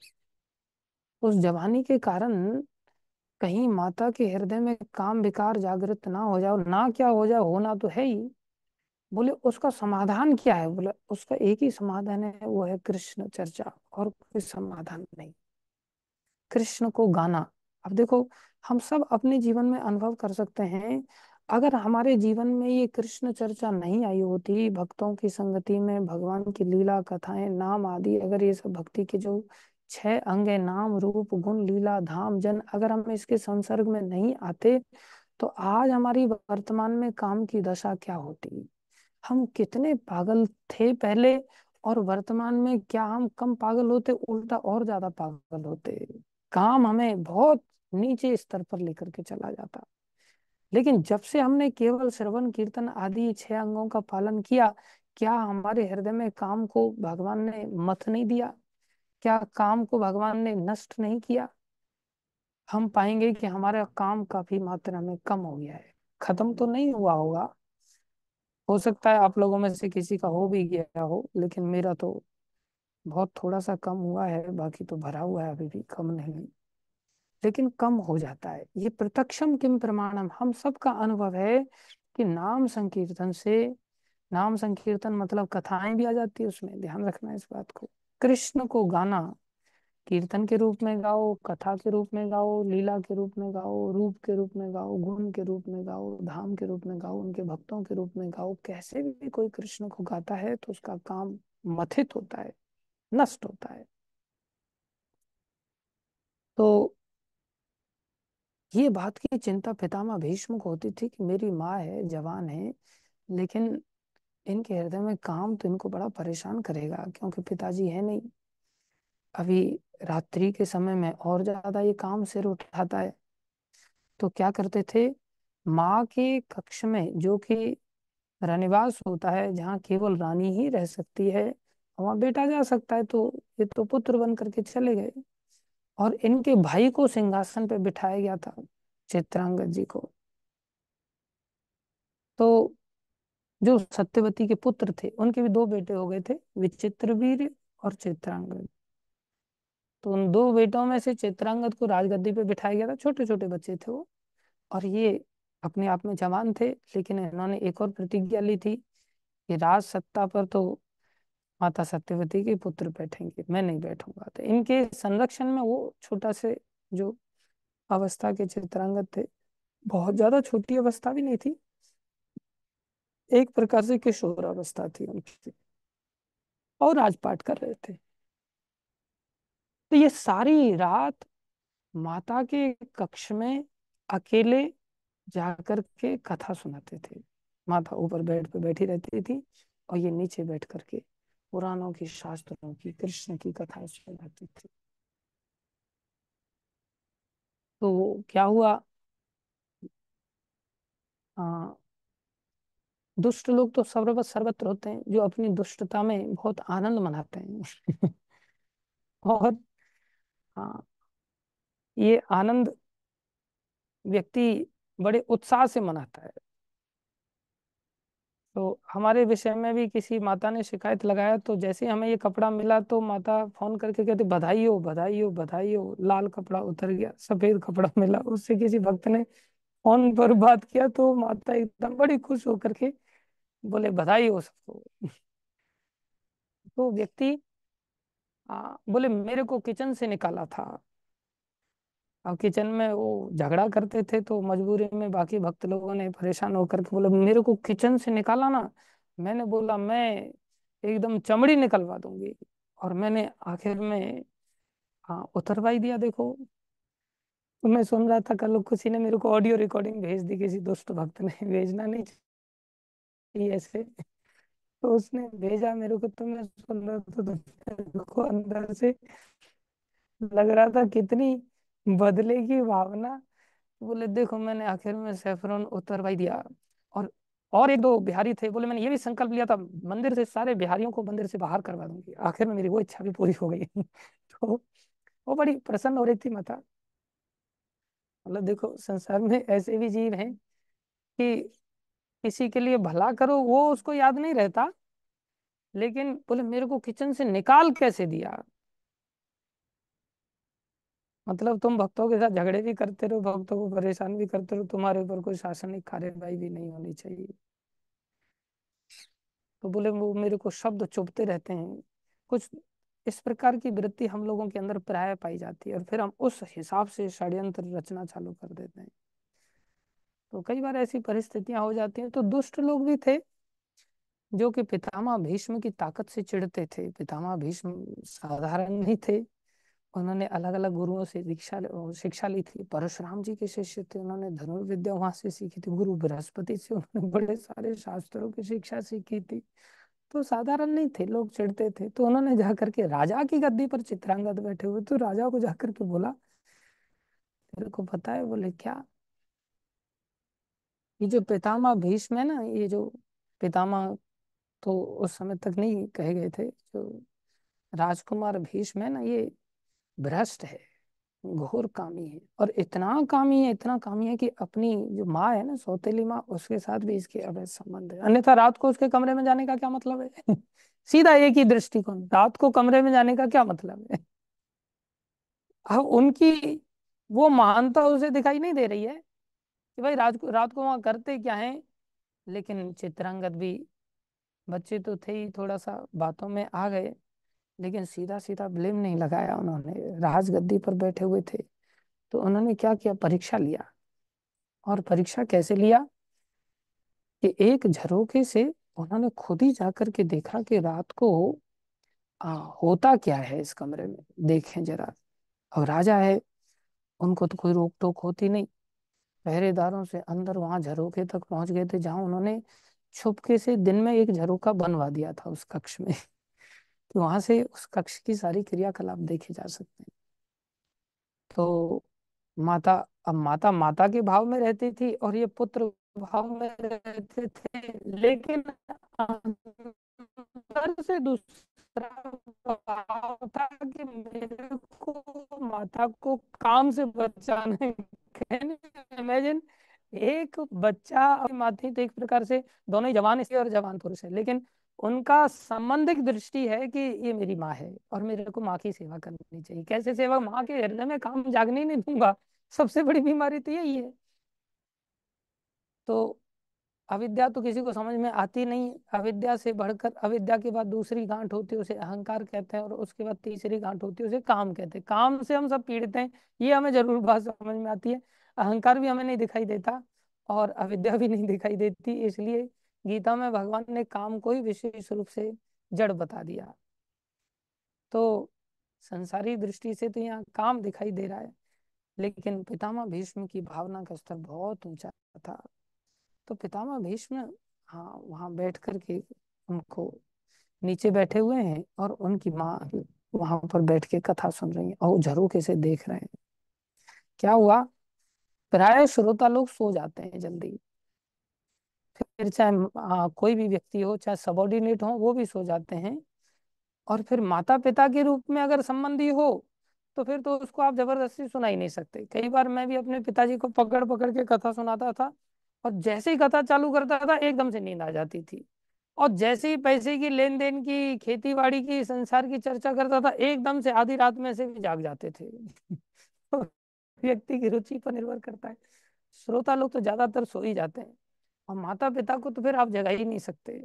उस जवानी के कारण कहीं माता के हृदय में काम विकार जागृत ना हो जाओ ना क्या हो जाए होना तो है ही बोले उसका समाधान क्या है बोले उसका एक ही समाधान है वो है कृष्ण चर्चा और कोई समाधान नहीं कृष्ण को गाना अब देखो हम सब अपने जीवन में अनुभव कर सकते हैं अगर हमारे जीवन में ये कृष्ण चर्चा नहीं आई होती भक्तों की संगति में भगवान की लीला कथाएं नाम आदि अगर ये सब भक्ति के जो छह अंगे नाम रूप गुण लीला धाम जन अगर हम इसके संसर्ग में नहीं आते तो आज हमारी वर्तमान में काम की दशा क्या होती हम कितने पागल थे पहले और वर्तमान में क्या हम कम पागल होते उल्टा और ज्यादा पागल होते काम हमें बहुत नीचे स्तर पर लेकर के चला जाता लेकिन जब से हमने केवल श्रवण कीर्तन आदि छह अंगों का पालन किया क्या हमारे हृदय में काम को भगवान ने मत नहीं दिया क्या काम को भगवान ने नष्ट नहीं किया हम पाएंगे कि हमारा काम काफी मात्रा में कम हो गया है खत्म तो नहीं हुआ होगा हो सकता है आप लोगों में से किसी का हो भी गया हो लेकिन मेरा तो बहुत थोड़ा सा कम हुआ है बाकी तो भरा हुआ है अभी भी कम नहीं लेकिन कम हो जाता है ये प्रत्यक्षम किम प्रमाणम हम सबका अनुभव है कि नाम संकीर्तन से नाम संकीर्तन मतलब कथाएं भी आ जाती है उसमें ध्यान रखना इस बात को कृष्ण को गाना कीर्तन के रूप में गाओ कथा के रूप में गाओ लीला के रूप में गाओ रूप के रूप में गाओ गुण के रूप में गाओ धाम के रूप में गाओ उनके भक्तों के रूप में गाओ कैसे भी कोई कृष्ण को गाता है तो उसका काम मथित होता है नष्ट होता है तो ये बात की चिंता पितामह भीष्म को होती थी कि मेरी माँ है जवान है लेकिन इनके हृदय में काम तो इनको बड़ा परेशान करेगा क्योंकि पिताजी है नहीं अभी रात्रि के समय में और ज्यादा ये काम सिर उठाता है तो क्या करते थे माँ के कक्ष में जो कि रनिवास होता है जहाँ केवल रानी ही रह सकती है वहां बेटा जा सकता है तो ये तो पुत्र बन करके चले गए और इनके भाई को सिंहासन पे बिठाया गया था चित्रांगद जी को तो जो सत्यवती के पुत्र थे उनके भी दो बेटे हो गए थे विचित्रवीर और चित्रांगद तो उन दो बेटों में से चित्रांगद को राजगद्दी पे बिठाया गया था छोटे छोटे बच्चे थे वो और ये अपने आप में जवान थे लेकिन इन्होंने एक और प्रतिज्ञा ली थी कि राज सत्ता पर तो माता सत्यवती के पुत्र बैठेंगे मैं नहीं बैठूंगा तो इनके संरक्षण में वो छोटा से जो अवस्था के चित्रांगद थे बहुत ज्यादा छोटी अवस्था भी नहीं थी एक प्रकार से किशोर अवस्था थी उनकी और राजपाट कर रहे थे तो ये सारी रात माता के कक्ष में अकेले जाकर के कथा सुनाते थे माता ऊपर बेड पर बैठी रहती थी और ये नीचे बैठ करके पुराणों की शास्त्रों की कृष्ण की कथा सुनाती थी तो क्या हुआ आ, हाँ, दुष्ट लोग तो सर्वत सर्वत्र होते हैं जो अपनी दुष्टता में बहुत आनंद मनाते हैं और हाँ ये आनंद व्यक्ति बड़े उत्साह से मनाता है तो हमारे विषय में भी किसी माता ने शिकायत लगाया तो जैसे हमें ये कपड़ा मिला तो माता फोन करके कहते बधाई हो बधाई हो बधाई हो लाल कपड़ा उतर गया सफेद कपड़ा मिला उससे किसी भक्त ने फोन पर बात किया तो माता एकदम बड़ी खुश होकर के बोले बधाई हो सबको तो व्यक्ति आ, बोले मेरे को किचन से निकाला था अब किचन में वो झगड़ा करते थे तो मजबूरी में बाकी भक्त लोगों ने परेशान होकर के बोले मेरे को किचन से निकाला ना मैंने बोला मैं एकदम चमड़ी निकलवा दूंगी और मैंने आखिर में हाँ उतरवाई दिया देखो तो मैं सुन रहा था कल किसी ने मेरे को ऑडियो रिकॉर्डिंग भेज दी किसी दोस्त भक्त ने भेजना नहीं थी ऐसे तो उसने भेजा मेरे को तो मैं सुन रहा था तो मेरे को अंदर से लग रहा था कितनी बदले की भावना बोले देखो मैंने आखिर में सेफरन उतरवाई दिया और और एक दो बिहारी थे बोले मैंने ये भी संकल्प लिया था मंदिर से सारे बिहारियों को मंदिर से बाहर करवा दूंगी आखिर में मेरी वो इच्छा भी पूरी हो गई तो वो बड़ी प्रसन्न हो रही थी माता मतलब देखो संसार में ऐसे भी जीव हैं कि किसी के लिए भला करो वो उसको याद नहीं रहता लेकिन बोले मेरे को किचन से निकाल कैसे दिया मतलब तुम भक्तों के साथ झगड़े भी करते रहो भक्तों को परेशान भी करते रहो तुम्हारे ऊपर कोई शासनिक कार्यवाही भी नहीं होनी चाहिए तो बोले वो मेरे को शब्द चुपते रहते हैं कुछ इस प्रकार की वृत्ति हम लोगों के अंदर प्राय पाई जाती है और फिर हम उस हिसाब से षड्यंत्र रचना चालू कर देते हैं तो कई बार ऐसी परिस्थितियां हो जाती हैं तो दुष्ट लोग भी थे जो कि पितामह भीष्म की ताकत से चिढ़ते थे पितामह भीष्म साधारण नहीं थे उन्होंने अलग अलग गुरुओं से दीक्षा शिक्षा ली थी परशुराम जी के शिष्य थे उन्होंने धनुर्विद्या वहां से सीखी थी गुरु बृहस्पति से उन्होंने बड़े सारे शास्त्रों की शिक्षा सीखी थी तो साधारण नहीं थे लोग चिढ़ते थे तो उन्होंने जाकर के राजा की गद्दी पर चित्रांगद बैठे हुए तो राजा को जाकर के बोला तेरे को पता है बोले क्या ये जो पितामह भीष्म है ना ये जो पितामह तो उस समय तक नहीं कहे गए थे जो राजकुमार भीष्म है ना ये भ्रष्ट है घोर कामी है और इतना कामी है इतना कामी है कि अपनी जो माँ है ना सौतेली माँ उसके साथ भी इसके अवैध संबंध है अन्यथा रात को उसके कमरे में जाने का क्या मतलब है सीधा एक ही दृष्टिकोण रात को कमरे में जाने का क्या मतलब है अब उनकी वो महानता उसे दिखाई नहीं दे रही है कि भाई रात को रात को वहाँ करते क्या हैं लेकिन चित्रांगत भी बच्चे तो थे ही थोड़ा सा बातों में आ गए लेकिन सीधा सीधा ब्लेम नहीं लगाया उन्होंने राज गद्दी पर बैठे हुए थे तो उन्होंने क्या किया परीक्षा लिया और परीक्षा कैसे लिया कि एक झरोके से उन्होंने खुद ही जाकर के देखा कि रात को आ, होता क्या है इस कमरे में देखें जरा और राजा है उनको तो कोई रोक टोक होती नहीं पहरेदारों से अंदर वहां झरोखे तक पहुंच गए थे जहां उन्होंने छुपके से दिन में एक झरोखा बनवा दिया था उस कक्ष में तो वहां से उस कक्ष की सारी क्रियाकलाप देखे जा सकते हैं तो माता अब माता माता के भाव में रहती थी और ये पुत्र भाव में रहते थे लेकिन अंदर से दूसरा भाव था कि मेरे को माता को काम से बचाने कैन इमेजिन एक बच्चा माध्यम तो एक प्रकार से दोनों जवान स्त्री और जवान पुरुष है लेकिन उनका संबंधिक दृष्टि है कि ये मेरी माँ है और मेरे को माँ की सेवा करनी चाहिए कैसे सेवा माँ के हृदय में काम जागने नहीं दूंगा सबसे बड़ी बीमारी तो यही है तो अविद्या तो किसी को समझ में आती नहीं अविद्या से बढ़कर अविद्या के बाद दूसरी गांठ होती है उसे अहंकार कहते हैं और उसके बाद तीसरी गांठ होती है उसे काम कहते हैं काम से हम सब पीड़ित हैं ये हमें जरूर बात समझ में आती है अहंकार भी हमें नहीं दिखाई देता और अविद्या भी नहीं दिखाई देती इसलिए गीता में भगवान ने काम को ही विशेष रूप से जड़ बता दिया तो संसारी दृष्टि से तो यहाँ काम दिखाई दे रहा है लेकिन पितामह भीष्म की भावना का स्तर बहुत ऊंचा था तो पितामह भीष्म हाँ वहां बैठ करके उनको नीचे बैठे हुए हैं और उनकी माँ वहां पर बैठ के कथा सुन रही है और झरोके से देख रहे हैं क्या हुआ प्राय श्रोता लोग सो जाते हैं जल्दी फिर चाहे हाँ, कोई भी व्यक्ति हो चाहे सबोर्डिनेट हो वो भी सो जाते हैं और फिर माता पिता के रूप में अगर संबंधी हो तो फिर तो उसको आप जबरदस्ती सुना ही नहीं सकते कई बार मैं भी अपने पिताजी को पकड़ पकड़ के कथा सुनाता था और जैसे ही कथा चालू करता था एकदम से नींद आ जाती थी और जैसे ही पैसे की लेन देन की खेती बाड़ी की संसार की चर्चा करता था एकदम से आधी रात में से भी जाग जाते थे व्यक्ति की रुचि पर निर्भर करता है श्रोता लोग तो ज्यादातर सो ही जाते हैं और माता पिता को तो फिर आप जगा ही नहीं सकते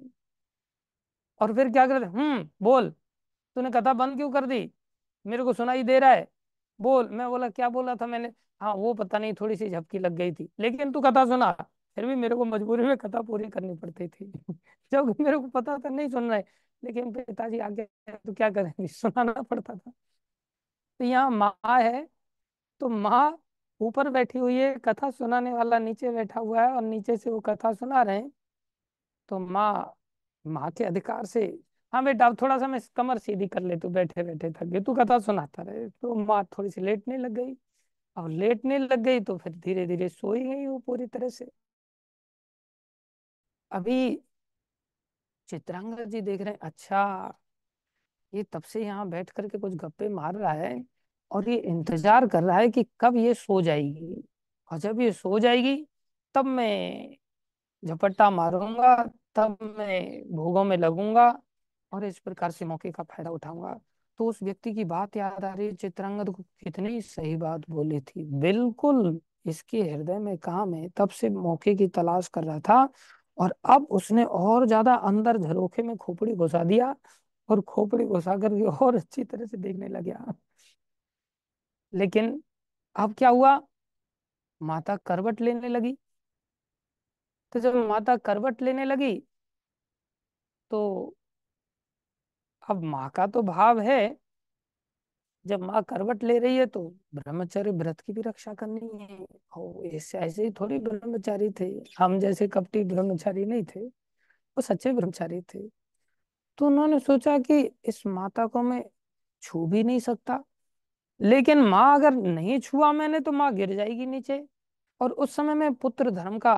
और फिर क्या करते हम्म बोल तूने कथा बंद क्यों कर दी मेरे को सुनाई दे रहा है बोल मैं बोला क्या बोला था मैंने हाँ वो पता नहीं थोड़ी सी झपकी लग गई थी लेकिन तू कथा सुना फिर भी मेरे को मजबूरी में कथा पूरी करनी पड़ती थी जब मेरे को पता था नहीं सुनना है लेकिन पिताजी आगे तो क्या करेंगे सुनाना पड़ता था तो यहाँ माँ है तो माँ ऊपर बैठी हुई है कथा सुनाने वाला नीचे बैठा हुआ है और नीचे से वो कथा सुना रहे हैं तो माँ माँ के अधिकार से हाँ बेटा अब थोड़ा सा मैं कमर सीधी कर ले तू बैठे बैठे थक गए तू कथा सुनाता रहे तो माँ थोड़ी सी लेटने लग गई अब लेटने लग गई तो फिर धीरे धीरे सोई गई वो पूरी तरह से अभी चित्रांग जी देख रहे हैं अच्छा ये तब से यहाँ बैठ करके कुछ गप्पे मार रहा है और ये इंतजार कर रहा है कि कब ये सो जाएगी और जब ये सो जाएगी तब मैं झपट्टा मारूंगा तब मैं भोगों में लगूंगा और इस प्रकार से मौके का फायदा उठाऊंगा तो उस व्यक्ति की बात याद आ रही है चित्रांगद को कितनी सही बात बोली थी बिल्कुल इसके हृदय में काम है तब से मौके की तलाश कर रहा था और अब उसने और ज्यादा अंदर झरोखे में खोपड़ी घुसा दिया और खोपड़ी घुसा करके और अच्छी तरह से देखने लग गया लेकिन अब क्या हुआ माता करवट लेने लगी तो जब माता करवट लेने लगी तो अब माँ का तो भाव है जब माँ करवट ले रही है तो ब्रह्मचर्य व्रत की भी रक्षा करनी है और ऐसे ऐसे ही थोड़ी ब्रह्मचारी थे हम जैसे कपटी ब्रह्मचारी नहीं थे वो सच्चे ब्रह्मचारी थे तो उन्होंने सोचा कि इस माता को मैं छू भी नहीं सकता लेकिन माँ अगर नहीं छुआ मैंने तो माँ गिर जाएगी नीचे और उस समय में पुत्र धर्म का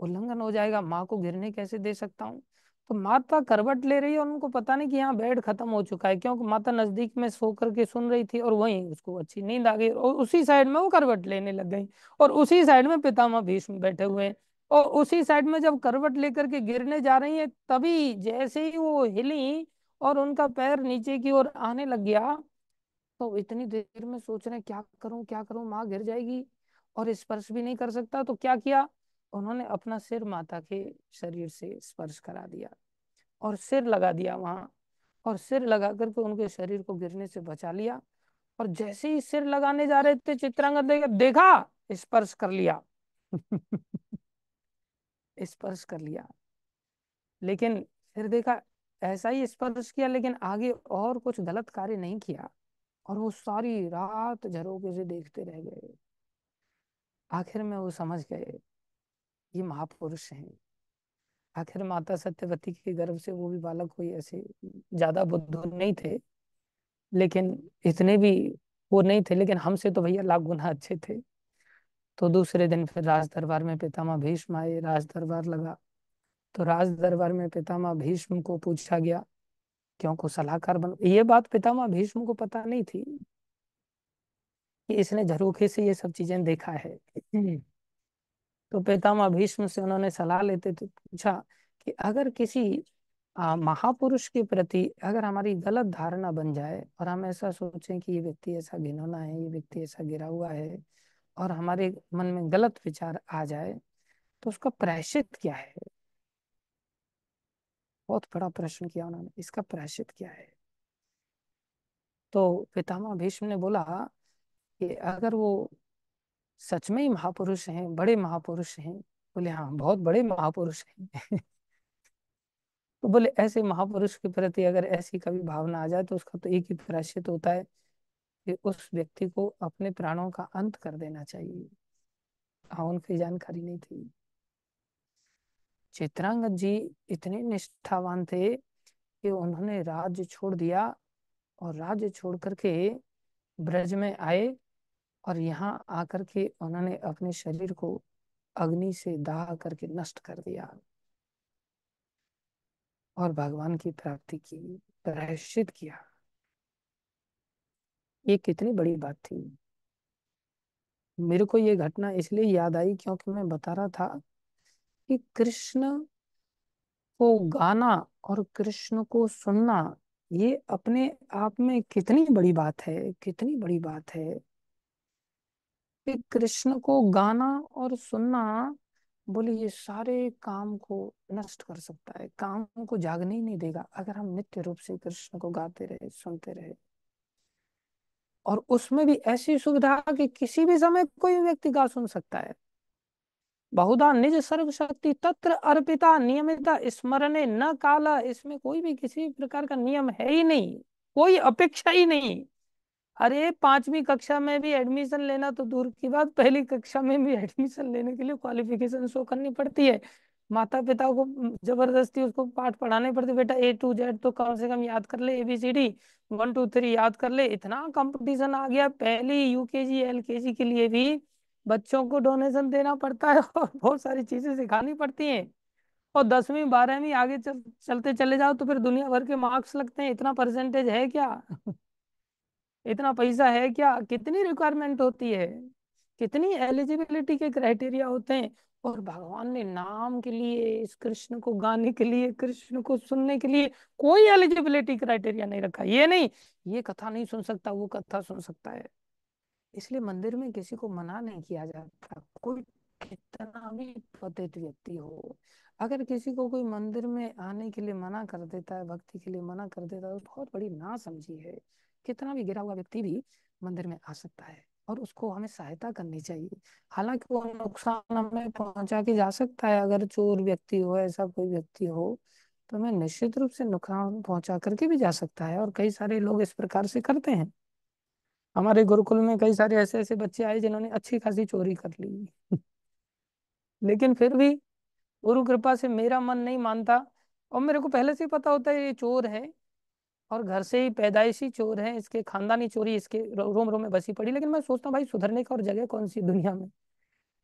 उल्लंघन हो जाएगा माँ को गिरने कैसे दे सकता हूँ तो माता करवट ले रही है और उनको पता नहीं कि यहाँ बेड खत्म हो चुका है क्योंकि माता नजदीक में सो करके सुन रही थी और वहीं उसको अच्छी नींद आ गई और उसी साइड में वो करवट लेने लग गई और उसी साइड में पितामह भीष्म बैठे हुए हैं और उसी साइड में जब करवट लेकर के गिरने जा रही है तभी जैसे ही वो हिली और उनका पैर नीचे की ओर आने लग गया तो इतनी देर में सोच रहे क्या करूं क्या करूं माँ गिर जाएगी और स्पर्श भी नहीं कर सकता तो क्या किया उन्होंने अपना सिर माता के शरीर से स्पर्श करा दिया और सिर लगा दिया वहां और सिर लगा करके उनके शरीर को गिरने से बचा लिया और जैसे ही सिर लगाने जा रहे थे चित्रांगद देखा, देखा स्पर्श कर लिया स्पर्श कर लिया लेकिन फिर देखा ऐसा ही स्पर्श किया लेकिन आगे और कुछ गलत कार्य नहीं किया और वो सारी रात झरोके से देखते रह गए आखिर में वो समझ गए ये महापुरुष हैं आखिर माता सत्यवती के गर्भ से वो भी बालक कोई ऐसे ज्यादा बुद्ध नहीं थे लेकिन इतने भी वो नहीं थे लेकिन हमसे तो भैया लाख गुना अच्छे थे तो दूसरे दिन फिर राज दरबार में पितामा भीष्म आए राज दरबार लगा तो राज दरबार में पितामा भीष्म को पूछा गया क्यों को सलाहकार बन ये बात पितामा भीष्म को पता नहीं थी कि इसने झरोखे से ये सब चीजें देखा है तो पितामह भीष्म से उन्होंने सलाह लेते थे पूछा कि अगर किसी महापुरुष के प्रति अगर हमारी गलत धारणा बन जाए और हम ऐसा सोचें कि ये व्यक्ति ऐसा घिनौना है ये व्यक्ति ऐसा गिरा हुआ है और हमारे मन में गलत विचार आ जाए तो उसका प्रायश्चित क्या है बहुत बड़ा प्रश्न किया उन्होंने इसका प्रायश्चित क्या है तो पितामह भीष्म ने बोला कि अगर वो सच में ही महापुरुष हैं बड़े महापुरुष हैं बोले हाँ बहुत बड़े महापुरुष हैं तो बोले ऐसे महापुरुष के प्रति अगर ऐसी कभी भावना आ जाए तो उसका तो एक ही प्रायश्चित होता है कि उस व्यक्ति को अपने प्राणों का अंत कर देना चाहिए हाँ उनकी जानकारी नहीं थी चित्रांगद जी इतने निष्ठावान थे कि उन्होंने राज्य छोड़ दिया और राज्य छोड़ करके ब्रज में आए और यहाँ आकर के उन्होंने अपने शरीर को अग्नि से दाह करके नष्ट कर दिया और भगवान की प्राप्ति की प्रायश्चित किया ये कितनी बड़ी बात थी मेरे को ये घटना इसलिए याद आई क्योंकि मैं बता रहा था कि कृष्ण को गाना और कृष्ण को सुनना ये अपने आप में कितनी बड़ी बात है कितनी बड़ी बात है कृष्ण को गाना और सुनना बोले ये सारे काम को नष्ट कर सकता है काम को जागने ही नहीं देगा अगर हम नित्य रूप से कृष्ण को गाते रहे सुनते रहे और उसमें भी ऐसी सुविधा कि किसी भी समय कोई व्यक्ति गा सुन सकता है बहुधा निज सर्वशक्ति तत्र अर्पिता नियमित स्मरणे न काला इसमें कोई भी किसी प्रकार का नियम है ही नहीं कोई अपेक्षा ही नहीं अरे पांचवी कक्षा में भी एडमिशन लेना तो दूर की बात पहली कक्षा में भी एडमिशन लेने के लिए क्वालिफिकेशन शो करनी पड़ती है माता पिता को जबरदस्ती उसको पाठ पढ़ाने पड़ते बेटा ए टू जेड तो कम से कम याद कर ले एबीसीडी वन टू थ्री याद कर ले इतना कंपटीशन आ गया पहली यूकेजी एलकेजी के लिए भी बच्चों को डोनेशन देना पड़ता है और बहुत सारी चीजें सिखानी पड़ती हैं और दसवीं बारहवीं आगे चल, चलते चले जाओ तो फिर दुनिया भर के मार्क्स लगते हैं इतना परसेंटेज है क्या इतना पैसा है क्या कितनी रिक्वायरमेंट होती है कितनी एलिजिबिलिटी के क्राइटेरिया होते हैं और भगवान ने नाम के लिए इस कृष्ण को गाने के लिए कृष्ण को सुनने के लिए कोई एलिजिबिलिटी क्राइटेरिया नहीं रखा ये नहीं ये कथा नहीं सुन सकता वो कथा सुन सकता है इसलिए मंदिर में किसी को मना नहीं किया जाता कोई कितना भी पतित व्यक्ति हो अगर किसी को कोई मंदिर में आने के लिए मना कर देता है भक्ति के लिए मना कर देता है तो बहुत बड़ी ना समझी है कितना भी गिरा हुआ व्यक्ति भी मंदिर में आ सकता है और उसको हमें सहायता करनी चाहिए हालांकि वो नुकसान हमें पहुंचा के जा सकता है अगर चोर व्यक्ति हो ऐसा कोई व्यक्ति हो तो हमें निश्चित रूप से नुकसान पहुंचा करके भी जा सकता है और कई सारे लोग इस प्रकार से करते हैं हमारे गुरुकुल में कई सारे ऐसे ऐसे बच्चे आए जिन्होंने अच्छी खासी चोरी कर ली लेकिन फिर भी गुरु कृपा से मेरा मन नहीं मानता और मेरे को पहले से पता होता है ये चोर है और घर से ही पैदाइशी चोर है इसके खानदानी चोरी इसके रोम रोम में बसी पड़ी लेकिन मैं सोचता हूँ भाई सुधरने का और जगह कौन सी दुनिया में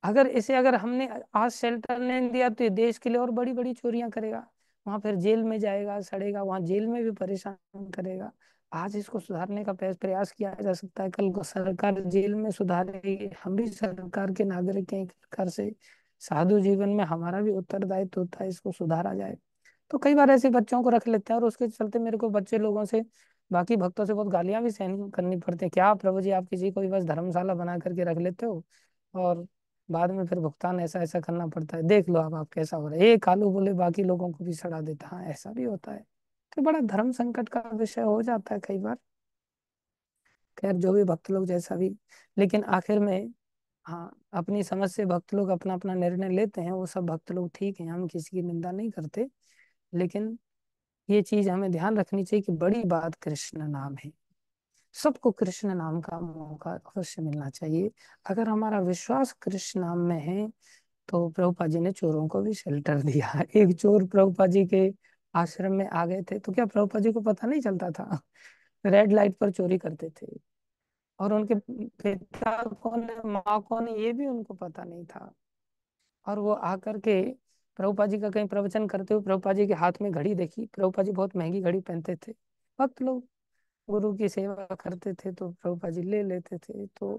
अगर इसे अगर हमने आज शेल्टर नहीं दिया तो ये देश के लिए और बड़ी बड़ी चोरियां करेगा वहां फिर जेल में जाएगा सड़ेगा वहां जेल में भी परेशान करेगा आज इसको सुधारने का प्रयास किया जा सकता है कल को सरकार जेल में सुधारेगी हम भी सरकार के नागरिक हैं सरकार से साधु जीवन में हमारा भी उत्तरदायित्व होता है इसको सुधारा जाएगा तो कई बार ऐसे बच्चों को रख लेते हैं और उसके चलते मेरे को बच्चे लोगों से बाकी भक्तों से बहुत गालियां भी सहन करनी पड़ती है क्या प्रभु जी आप किसी को भी बस धर्मशाला बना करके रख लेते हो और बाद में फिर भुगतान ऐसा ऐसा करना पड़ता है देख लो आप आप कैसा हो रहा है एक आलू बोले बाकी लोगों को भी सड़ा देता है हाँ, ऐसा भी होता है तो बड़ा धर्म संकट का विषय हो जाता है कई बार खैर जो भी भक्त लोग जैसा भी लेकिन आखिर में हाँ अपनी समझ से भक्त लोग अपना अपना निर्णय लेते हैं वो सब भक्त लोग ठीक है हम किसी की निंदा नहीं करते लेकिन ये चीज हमें ध्यान रखनी चाहिए कि बड़ी बात कृष्ण नाम है सबको कृष्ण नाम का मौका अवश्य मिलना चाहिए अगर हमारा विश्वास कृष्ण नाम में है तो प्रभुपा जी ने चोरों को भी शेल्टर दिया एक चोर प्रभुपा जी के आश्रम में आ गए थे तो क्या प्रभुपा जी को पता नहीं चलता था रेड लाइट पर चोरी करते थे और उनके पिता कौन माँ कौन ये भी उनको पता नहीं था और वो आकर के प्रभुपा जी का कहीं प्रवचन करते हुए प्रभुपा जी के हाथ में घड़ी देखी प्रभुपा जी बहुत महंगी घड़ी पहनते थे भक्त लोग गुरु की सेवा करते थे तो प्रभुपा जी ले लेते थे तो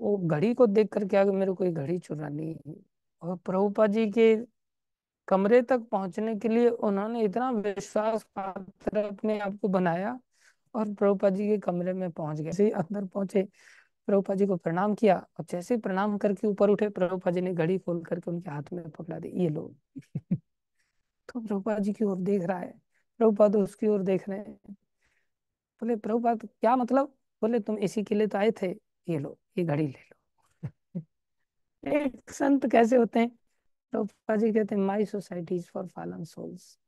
वो घड़ी को देख करके आगे मेरे को ये घड़ी चुरानी है और प्रभुपा जी के कमरे तक पहुंचने के लिए उन्होंने इतना विश्वास पात्र अपने आप को बनाया और प्रभुपा जी के कमरे में पहुंच गए अंदर पहुंचे प्रभुपा जी को प्रणाम किया और जैसे प्रणाम करके ऊपर उठे प्रभुपा जी ने घड़ी खोल करके उनके हाथ में पकड़ा दी ये लो तो प्रभुपा जी की ओर देख रहा है प्रभुपाद उसकी ओर देख रहे हैं बोले प्रभुपाद क्या मतलब बोले तुम इसी के लिए तो आए थे ये लो ये घड़ी ले लो एक संत कैसे होते हैं प्रभुपा जी कहते हैं my society for fallen souls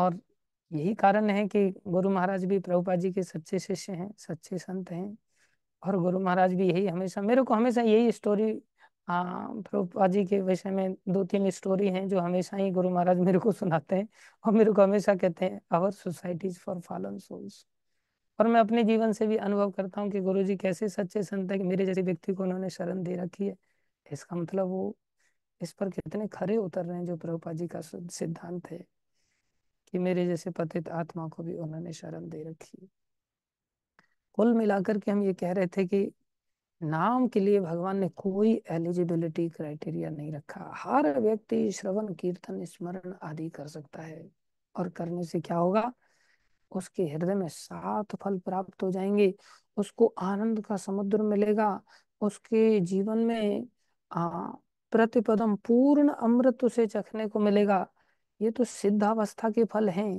और यही कारण है कि गुरु महाराज भी प्रभुपा जी के सच्चे शिष्य हैं सच्चे संत हैं और गुरु महाराज भी यही हमेशा मेरे को हमेशा यही स्टोरी जी के विषय में दो तीन स्टोरी हैं जो हमेशा ही गुरु महाराज मेरे को सुनाते हैं और मेरे को हमेशा कहते हैं our societies for fallen souls और मैं अपने जीवन से भी अनुभव करता हूँ कि गुरु जी कैसे सच्चे संत है कि मेरे जैसे व्यक्ति को उन्होंने शरण दे रखी है इसका मतलब वो इस पर कितने खरे उतर रहे हैं जो प्रभुपा जी का सिद्धांत है कि मेरे जैसे पतित आत्मा को भी उन्होंने शरण दे रखी है कुल मिलाकर के हम ये कह रहे थे कि नाम के लिए भगवान ने कोई एलिजिबिलिटी क्राइटेरिया नहीं रखा हर व्यक्ति श्रवण कीर्तन स्मरण आदि कर सकता है और करने से क्या होगा उसके हृदय में सात फल प्राप्त हो जाएंगे उसको आनंद का समुद्र मिलेगा उसके जीवन में आ, प्रतिपदम पूर्ण अमृत उसे चखने को मिलेगा ये तो सिद्धावस्था के फल हैं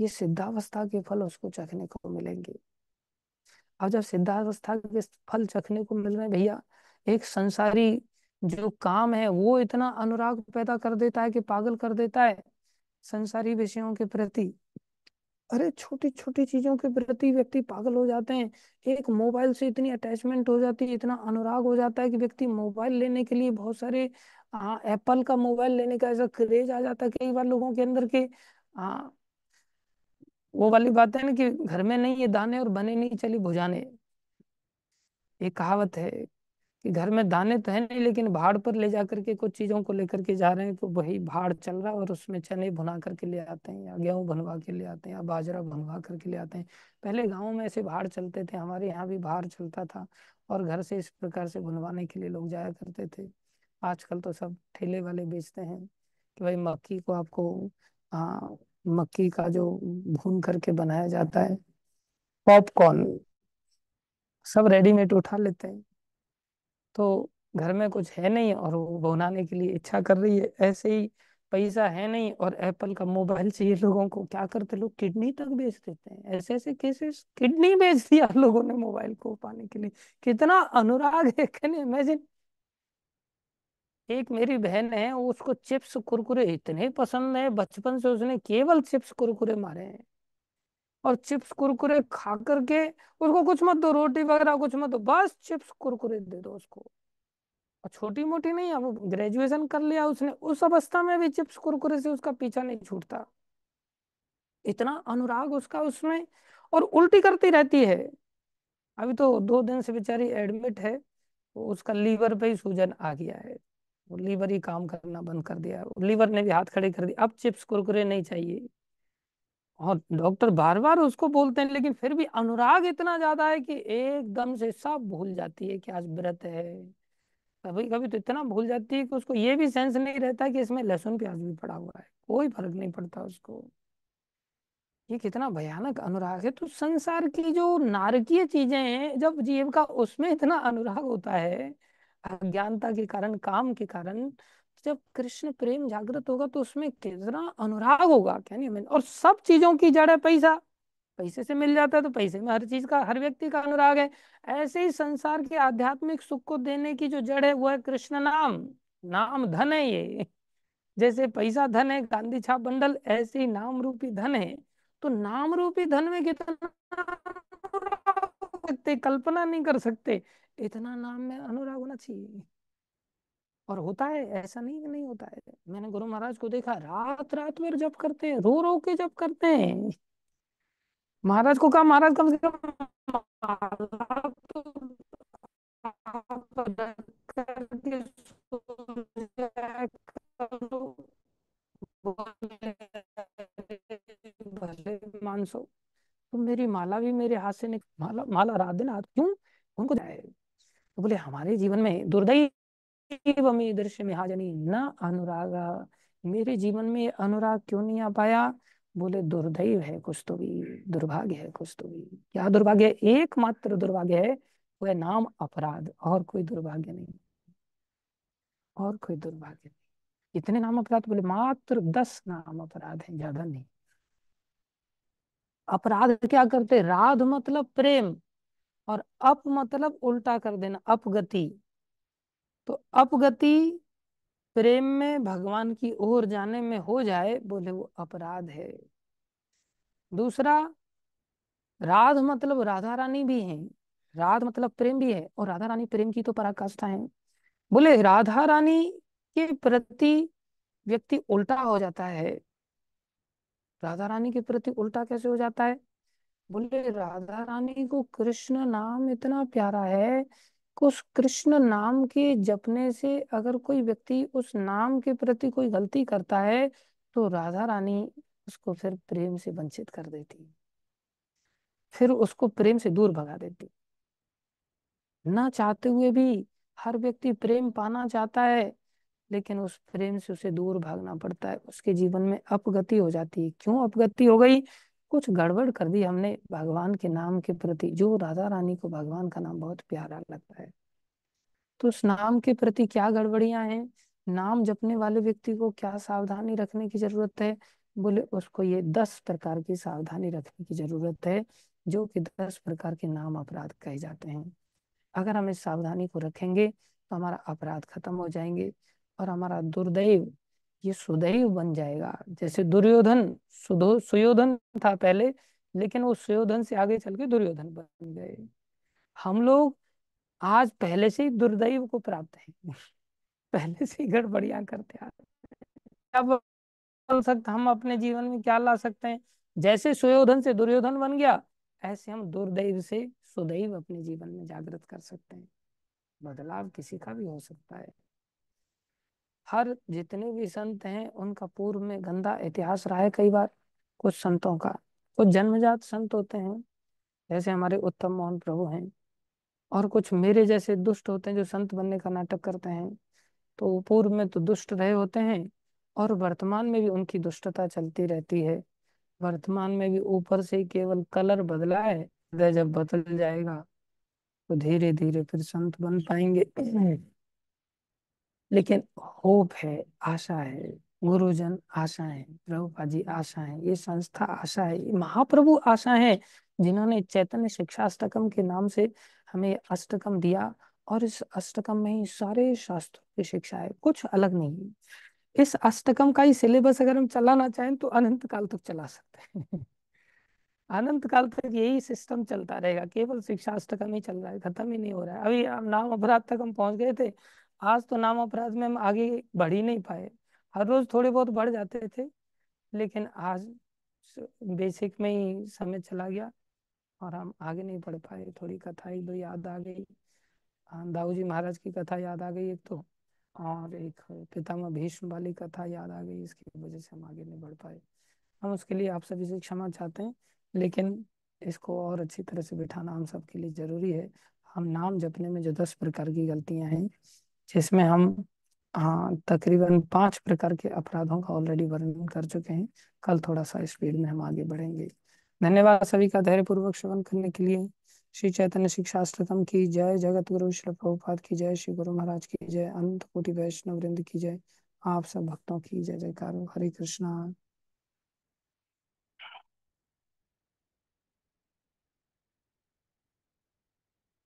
ये सिद्धावस्था के फल उसको चखने को मिलेंगे और जब सिद्धावस्था के फल चखने को मिल रहे भैया एक संसारी जो काम है वो इतना अनुराग पैदा कर देता है कि पागल कर देता है संसारी विषयों के प्रति अरे छोटी छोटी चीजों के प्रति व्यक्ति पागल हो जाते हैं एक मोबाइल से इतनी अटैचमेंट हो जाती है इतना अनुराग हो जाता है कि व्यक्ति मोबाइल लेने के लिए बहुत सारे एप्पल का मोबाइल लेने का ऐसा क्रेज आ जाता है कई बार लोगों के अंदर के हाँ वो वाली बात है ना कि घर में नहीं ये दाने और बने नहीं चली भुजाने ये कहावत है कि घर में दाने तो है नहीं लेकिन भाड़ पर ले जाकर के कुछ चीजों को लेकर के जा रहे हैं तो वही भाड़ चल रहा है और उसमें चने भुना करके ले आते हैं या गेहूं भनवा के ले आते हैं या बाजरा भनवा करके ले आते हैं पहले गाँव में ऐसे भाड़ चलते थे हमारे यहाँ भी भाड़ चलता था और घर से इस प्रकार से भुनवाने के लिए लोग जाया करते थे आजकल तो सब ठेले वाले बेचते हैं कि भाई मक्की को आपको हाँ मक्की का जो भून करके बनाया जाता है पॉपकॉर्न सब रेडीमेड उठा लेते हैं तो घर में कुछ है नहीं और वो बनाने के लिए इच्छा कर रही है ऐसे ही पैसा है नहीं और एप्पल का मोबाइल चाहिए लोगों को क्या करते लोग किडनी तक बेच देते हैं ऐसे ऐसे केसेस किडनी बेच दिया लोगों ने मोबाइल को पाने के लिए कितना अनुराग है कैन इमेजिन एक मेरी बहन है उसको चिप्स कुरकुरे इतने पसंद है बचपन से उसने केवल चिप्स कुरकुरे मारे हैं और चिप्स कुरकुरे खा करके उसको कुछ मत दो रोटी वगैरह कुछ मत दो बस चिप्स कुरकुरे दे दो उसको और छोटी मोटी नहीं अब ग्रेजुएशन कर लिया उसने उस अवस्था में भी चिप्स कुरकुरे से उसका पीछा नहीं छूटता इतना अनुराग उसका उसमें और उल्टी करती रहती है अभी तो दो दिन से बेचारी एडमिट है उसका लीवर पे ही सूजन आ गया है लीवर ही काम करना बंद कर दिया लीवर ने भी हाथ खड़े कर दिया अब चिप्स कुरकुरे नहीं चाहिए और डॉक्टर बार बार उसको बोलते हैं लेकिन फिर भी अनुराग इतना ज्यादा है कि एकदम से सब भूल जाती है कि आज व्रत है कभी कभी तो इतना भूल जाती है कि उसको ये भी सेंस नहीं रहता कि इसमें लहसुन प्याज भी पड़ा हुआ है कोई फर्क नहीं पड़ता उसको ये कितना भयानक अनुराग है तो संसार की जो नारकीय चीजें हैं जब जीव का उसमें इतना अनुराग होता है अज्ञानता के कारण काम के कारण जब कृष्ण प्रेम जागृत होगा तो उसमें कितना अनुराग होगा क्या नहीं और सब चीजों की जड़ है पैसा पैसे से मिल जाता है तो पैसे में हर चीज का हर व्यक्ति का अनुराग है ऐसे ही संसार के आध्यात्मिक सुख को देने की जो जड़ है वो है कृष्ण नाम नाम धन है ये जैसे पैसा धन है गांधी छाप बंडल ऐसे ही नाम रूपी धन है तो नाम रूपी धन में कितना सकते कल्पना नहीं कर सकते इतना नाम में अनुराग होना चाहिए और होता है ऐसा नहीं कि नहीं होता है मैंने गुरु महाराज को देखा रात रात भर जप करते हैं रो रो के जप करते हैं महाराज को कहा महाराज कम से कम भले मानसो तुम तो मेरी माला भी मेरे हाथ से माला माला रात दिन हाथ क्यों उनको तो बोले हमारे जीवन में दुर्दयी दृश्य में हाजनी न अनुराग मेरे जीवन में अनुराग क्यों नहीं आ पाया बोले दुर्दैव है कुछ तो भी दुर्भाग्य है कुछ तो भी क्या दुर्भाग्य एकमात्र दुर्भाग्य है वह नाम अपराध और कोई दुर्भाग्य नहीं और कोई दुर्भाग्य नहीं इतने नाम अपराध बोले मात्र दस नाम अपराध है ज्यादा नहीं अपराध क्या करते राध मतलब प्रेम और अप मतलब उल्टा कर देना अपगति तो अपगति प्रेम में भगवान की ओर जाने में हो जाए बोले वो अपराध है दूसरा राध मतलब राधा रानी भी है राध मतलब प्रेम भी है और राधा रानी प्रेम की तो पराकाष्ठा है बोले राधा रानी के प्रति व्यक्ति उल्टा हो जाता है राधा रानी के प्रति उल्टा कैसे हो जाता है बोले राधा रानी को कृष्ण नाम इतना प्यारा है उस कृष्ण नाम के जपने से अगर कोई व्यक्ति उस नाम के प्रति कोई गलती करता है तो राधा रानी उसको फिर प्रेम से वंचित कर देती फिर उसको प्रेम से दूर भगा देती ना चाहते हुए भी हर व्यक्ति प्रेम पाना चाहता है लेकिन उस प्रेम से उसे दूर भागना पड़ता है उसके जीवन में अपगति हो जाती है क्यों अपगति हो गई कुछ गड़बड़ कर दी हमने भगवान के नाम के प्रति जो राधा रानी को भगवान का नाम बहुत प्यारा लगता है तो उस नाम के प्रति क्या गड़बड़ियां हैं नाम जपने वाले व्यक्ति को क्या सावधानी रखने की जरूरत है बोले उसको ये दस प्रकार की सावधानी रखने की जरूरत है जो कि दस प्रकार के नाम अपराध कहे जाते हैं अगर हम इस सावधानी को रखेंगे तो हमारा अपराध खत्म हो जाएंगे और हमारा दुर्दैव ये सुदैव बन जाएगा जैसे दुर्योधन सुधो सुयोधन था पहले लेकिन वो सुयोधन से आगे चल के दुर्योधन बन गए हम लोग आज पहले से ही दुर्दैव को प्राप्त है पहले से ही गड़बड़िया करते आ अब सकते हम अपने जीवन में क्या ला सकते हैं जैसे सुयोधन से दुर्योधन बन गया ऐसे हम दुर्दैव से सुदैव अपने जीवन में जागृत कर सकते हैं बदलाव किसी का भी हो सकता है हर जितने भी संत हैं उनका पूर्व में गंदा इतिहास रहा है कई बार कुछ संतों का कुछ जन्मजात संत होते हैं जैसे हमारे उत्तम मोहन प्रभु हैं और कुछ मेरे जैसे दुष्ट होते हैं जो संत बनने का नाटक करते हैं तो पूर्व में तो दुष्ट रहे होते हैं और वर्तमान में भी उनकी दुष्टता चलती रहती है वर्तमान में भी ऊपर से केवल कलर बदला है जब बदल जाएगा तो धीरे धीरे फिर संत बन पाएंगे लेकिन होप है आशा है गुरुजन आशा है प्रभुपा जी आशा है ये संस्था आशा है महाप्रभु आशा है जिन्होंने चैतन्य शिक्षा अष्टकम के नाम से हमें अष्टकम दिया और इस अष्टकम में ही सारे शास्त्रों की शिक्षा है कुछ अलग नहीं इस अष्टकम का ही सिलेबस अगर हम चलाना चाहें तो अनंत काल तक चला सकते हैं अनंत काल तक यही सिस्टम चलता रहेगा केवल शिक्षा अष्टकम ही चल रहा है खत्म ही नहीं हो रहा है अभी हम नाम अपराध तक हम पहुंच गए थे आज तो नाम अपराध में हम आगे बढ़ ही नहीं पाए हर रोज थोड़े बहुत बढ़ जाते थे लेकिन आज बेसिक में ही समय चला गया और हम आगे नहीं बढ़ पाए थोड़ी कथा एक दो याद आ गई दाऊ जी महाराज की कथा याद आ गई एक तो और एक पितामह भीष्म वाली कथा याद आ गई इसकी वजह से हम आगे नहीं बढ़ पाए हम उसके लिए आप सभी से क्षमा चाहते हैं लेकिन इसको और अच्छी तरह से बिठाना हम सबके लिए जरूरी है हम नाम जपने में जो दस प्रकार की गलतियां हैं जिसमें हम हाँ तकरीबन पांच प्रकार के अपराधों का ऑलरेडी वर्णन कर चुके हैं कल थोड़ा सा स्पीड में हम आगे बढ़ेंगे धन्यवाद सभी का धैर्य पूर्वक श्रवण करने के लिए श्री चैतन्य शिक्षास्तम की जय जगत गुरु श्री प्रभुपाद की जय श्री गुरु महाराज की जय अंत कोटि वैष्णव वृंद की जय आप सब भक्तों की जय जयकार हरे कृष्णा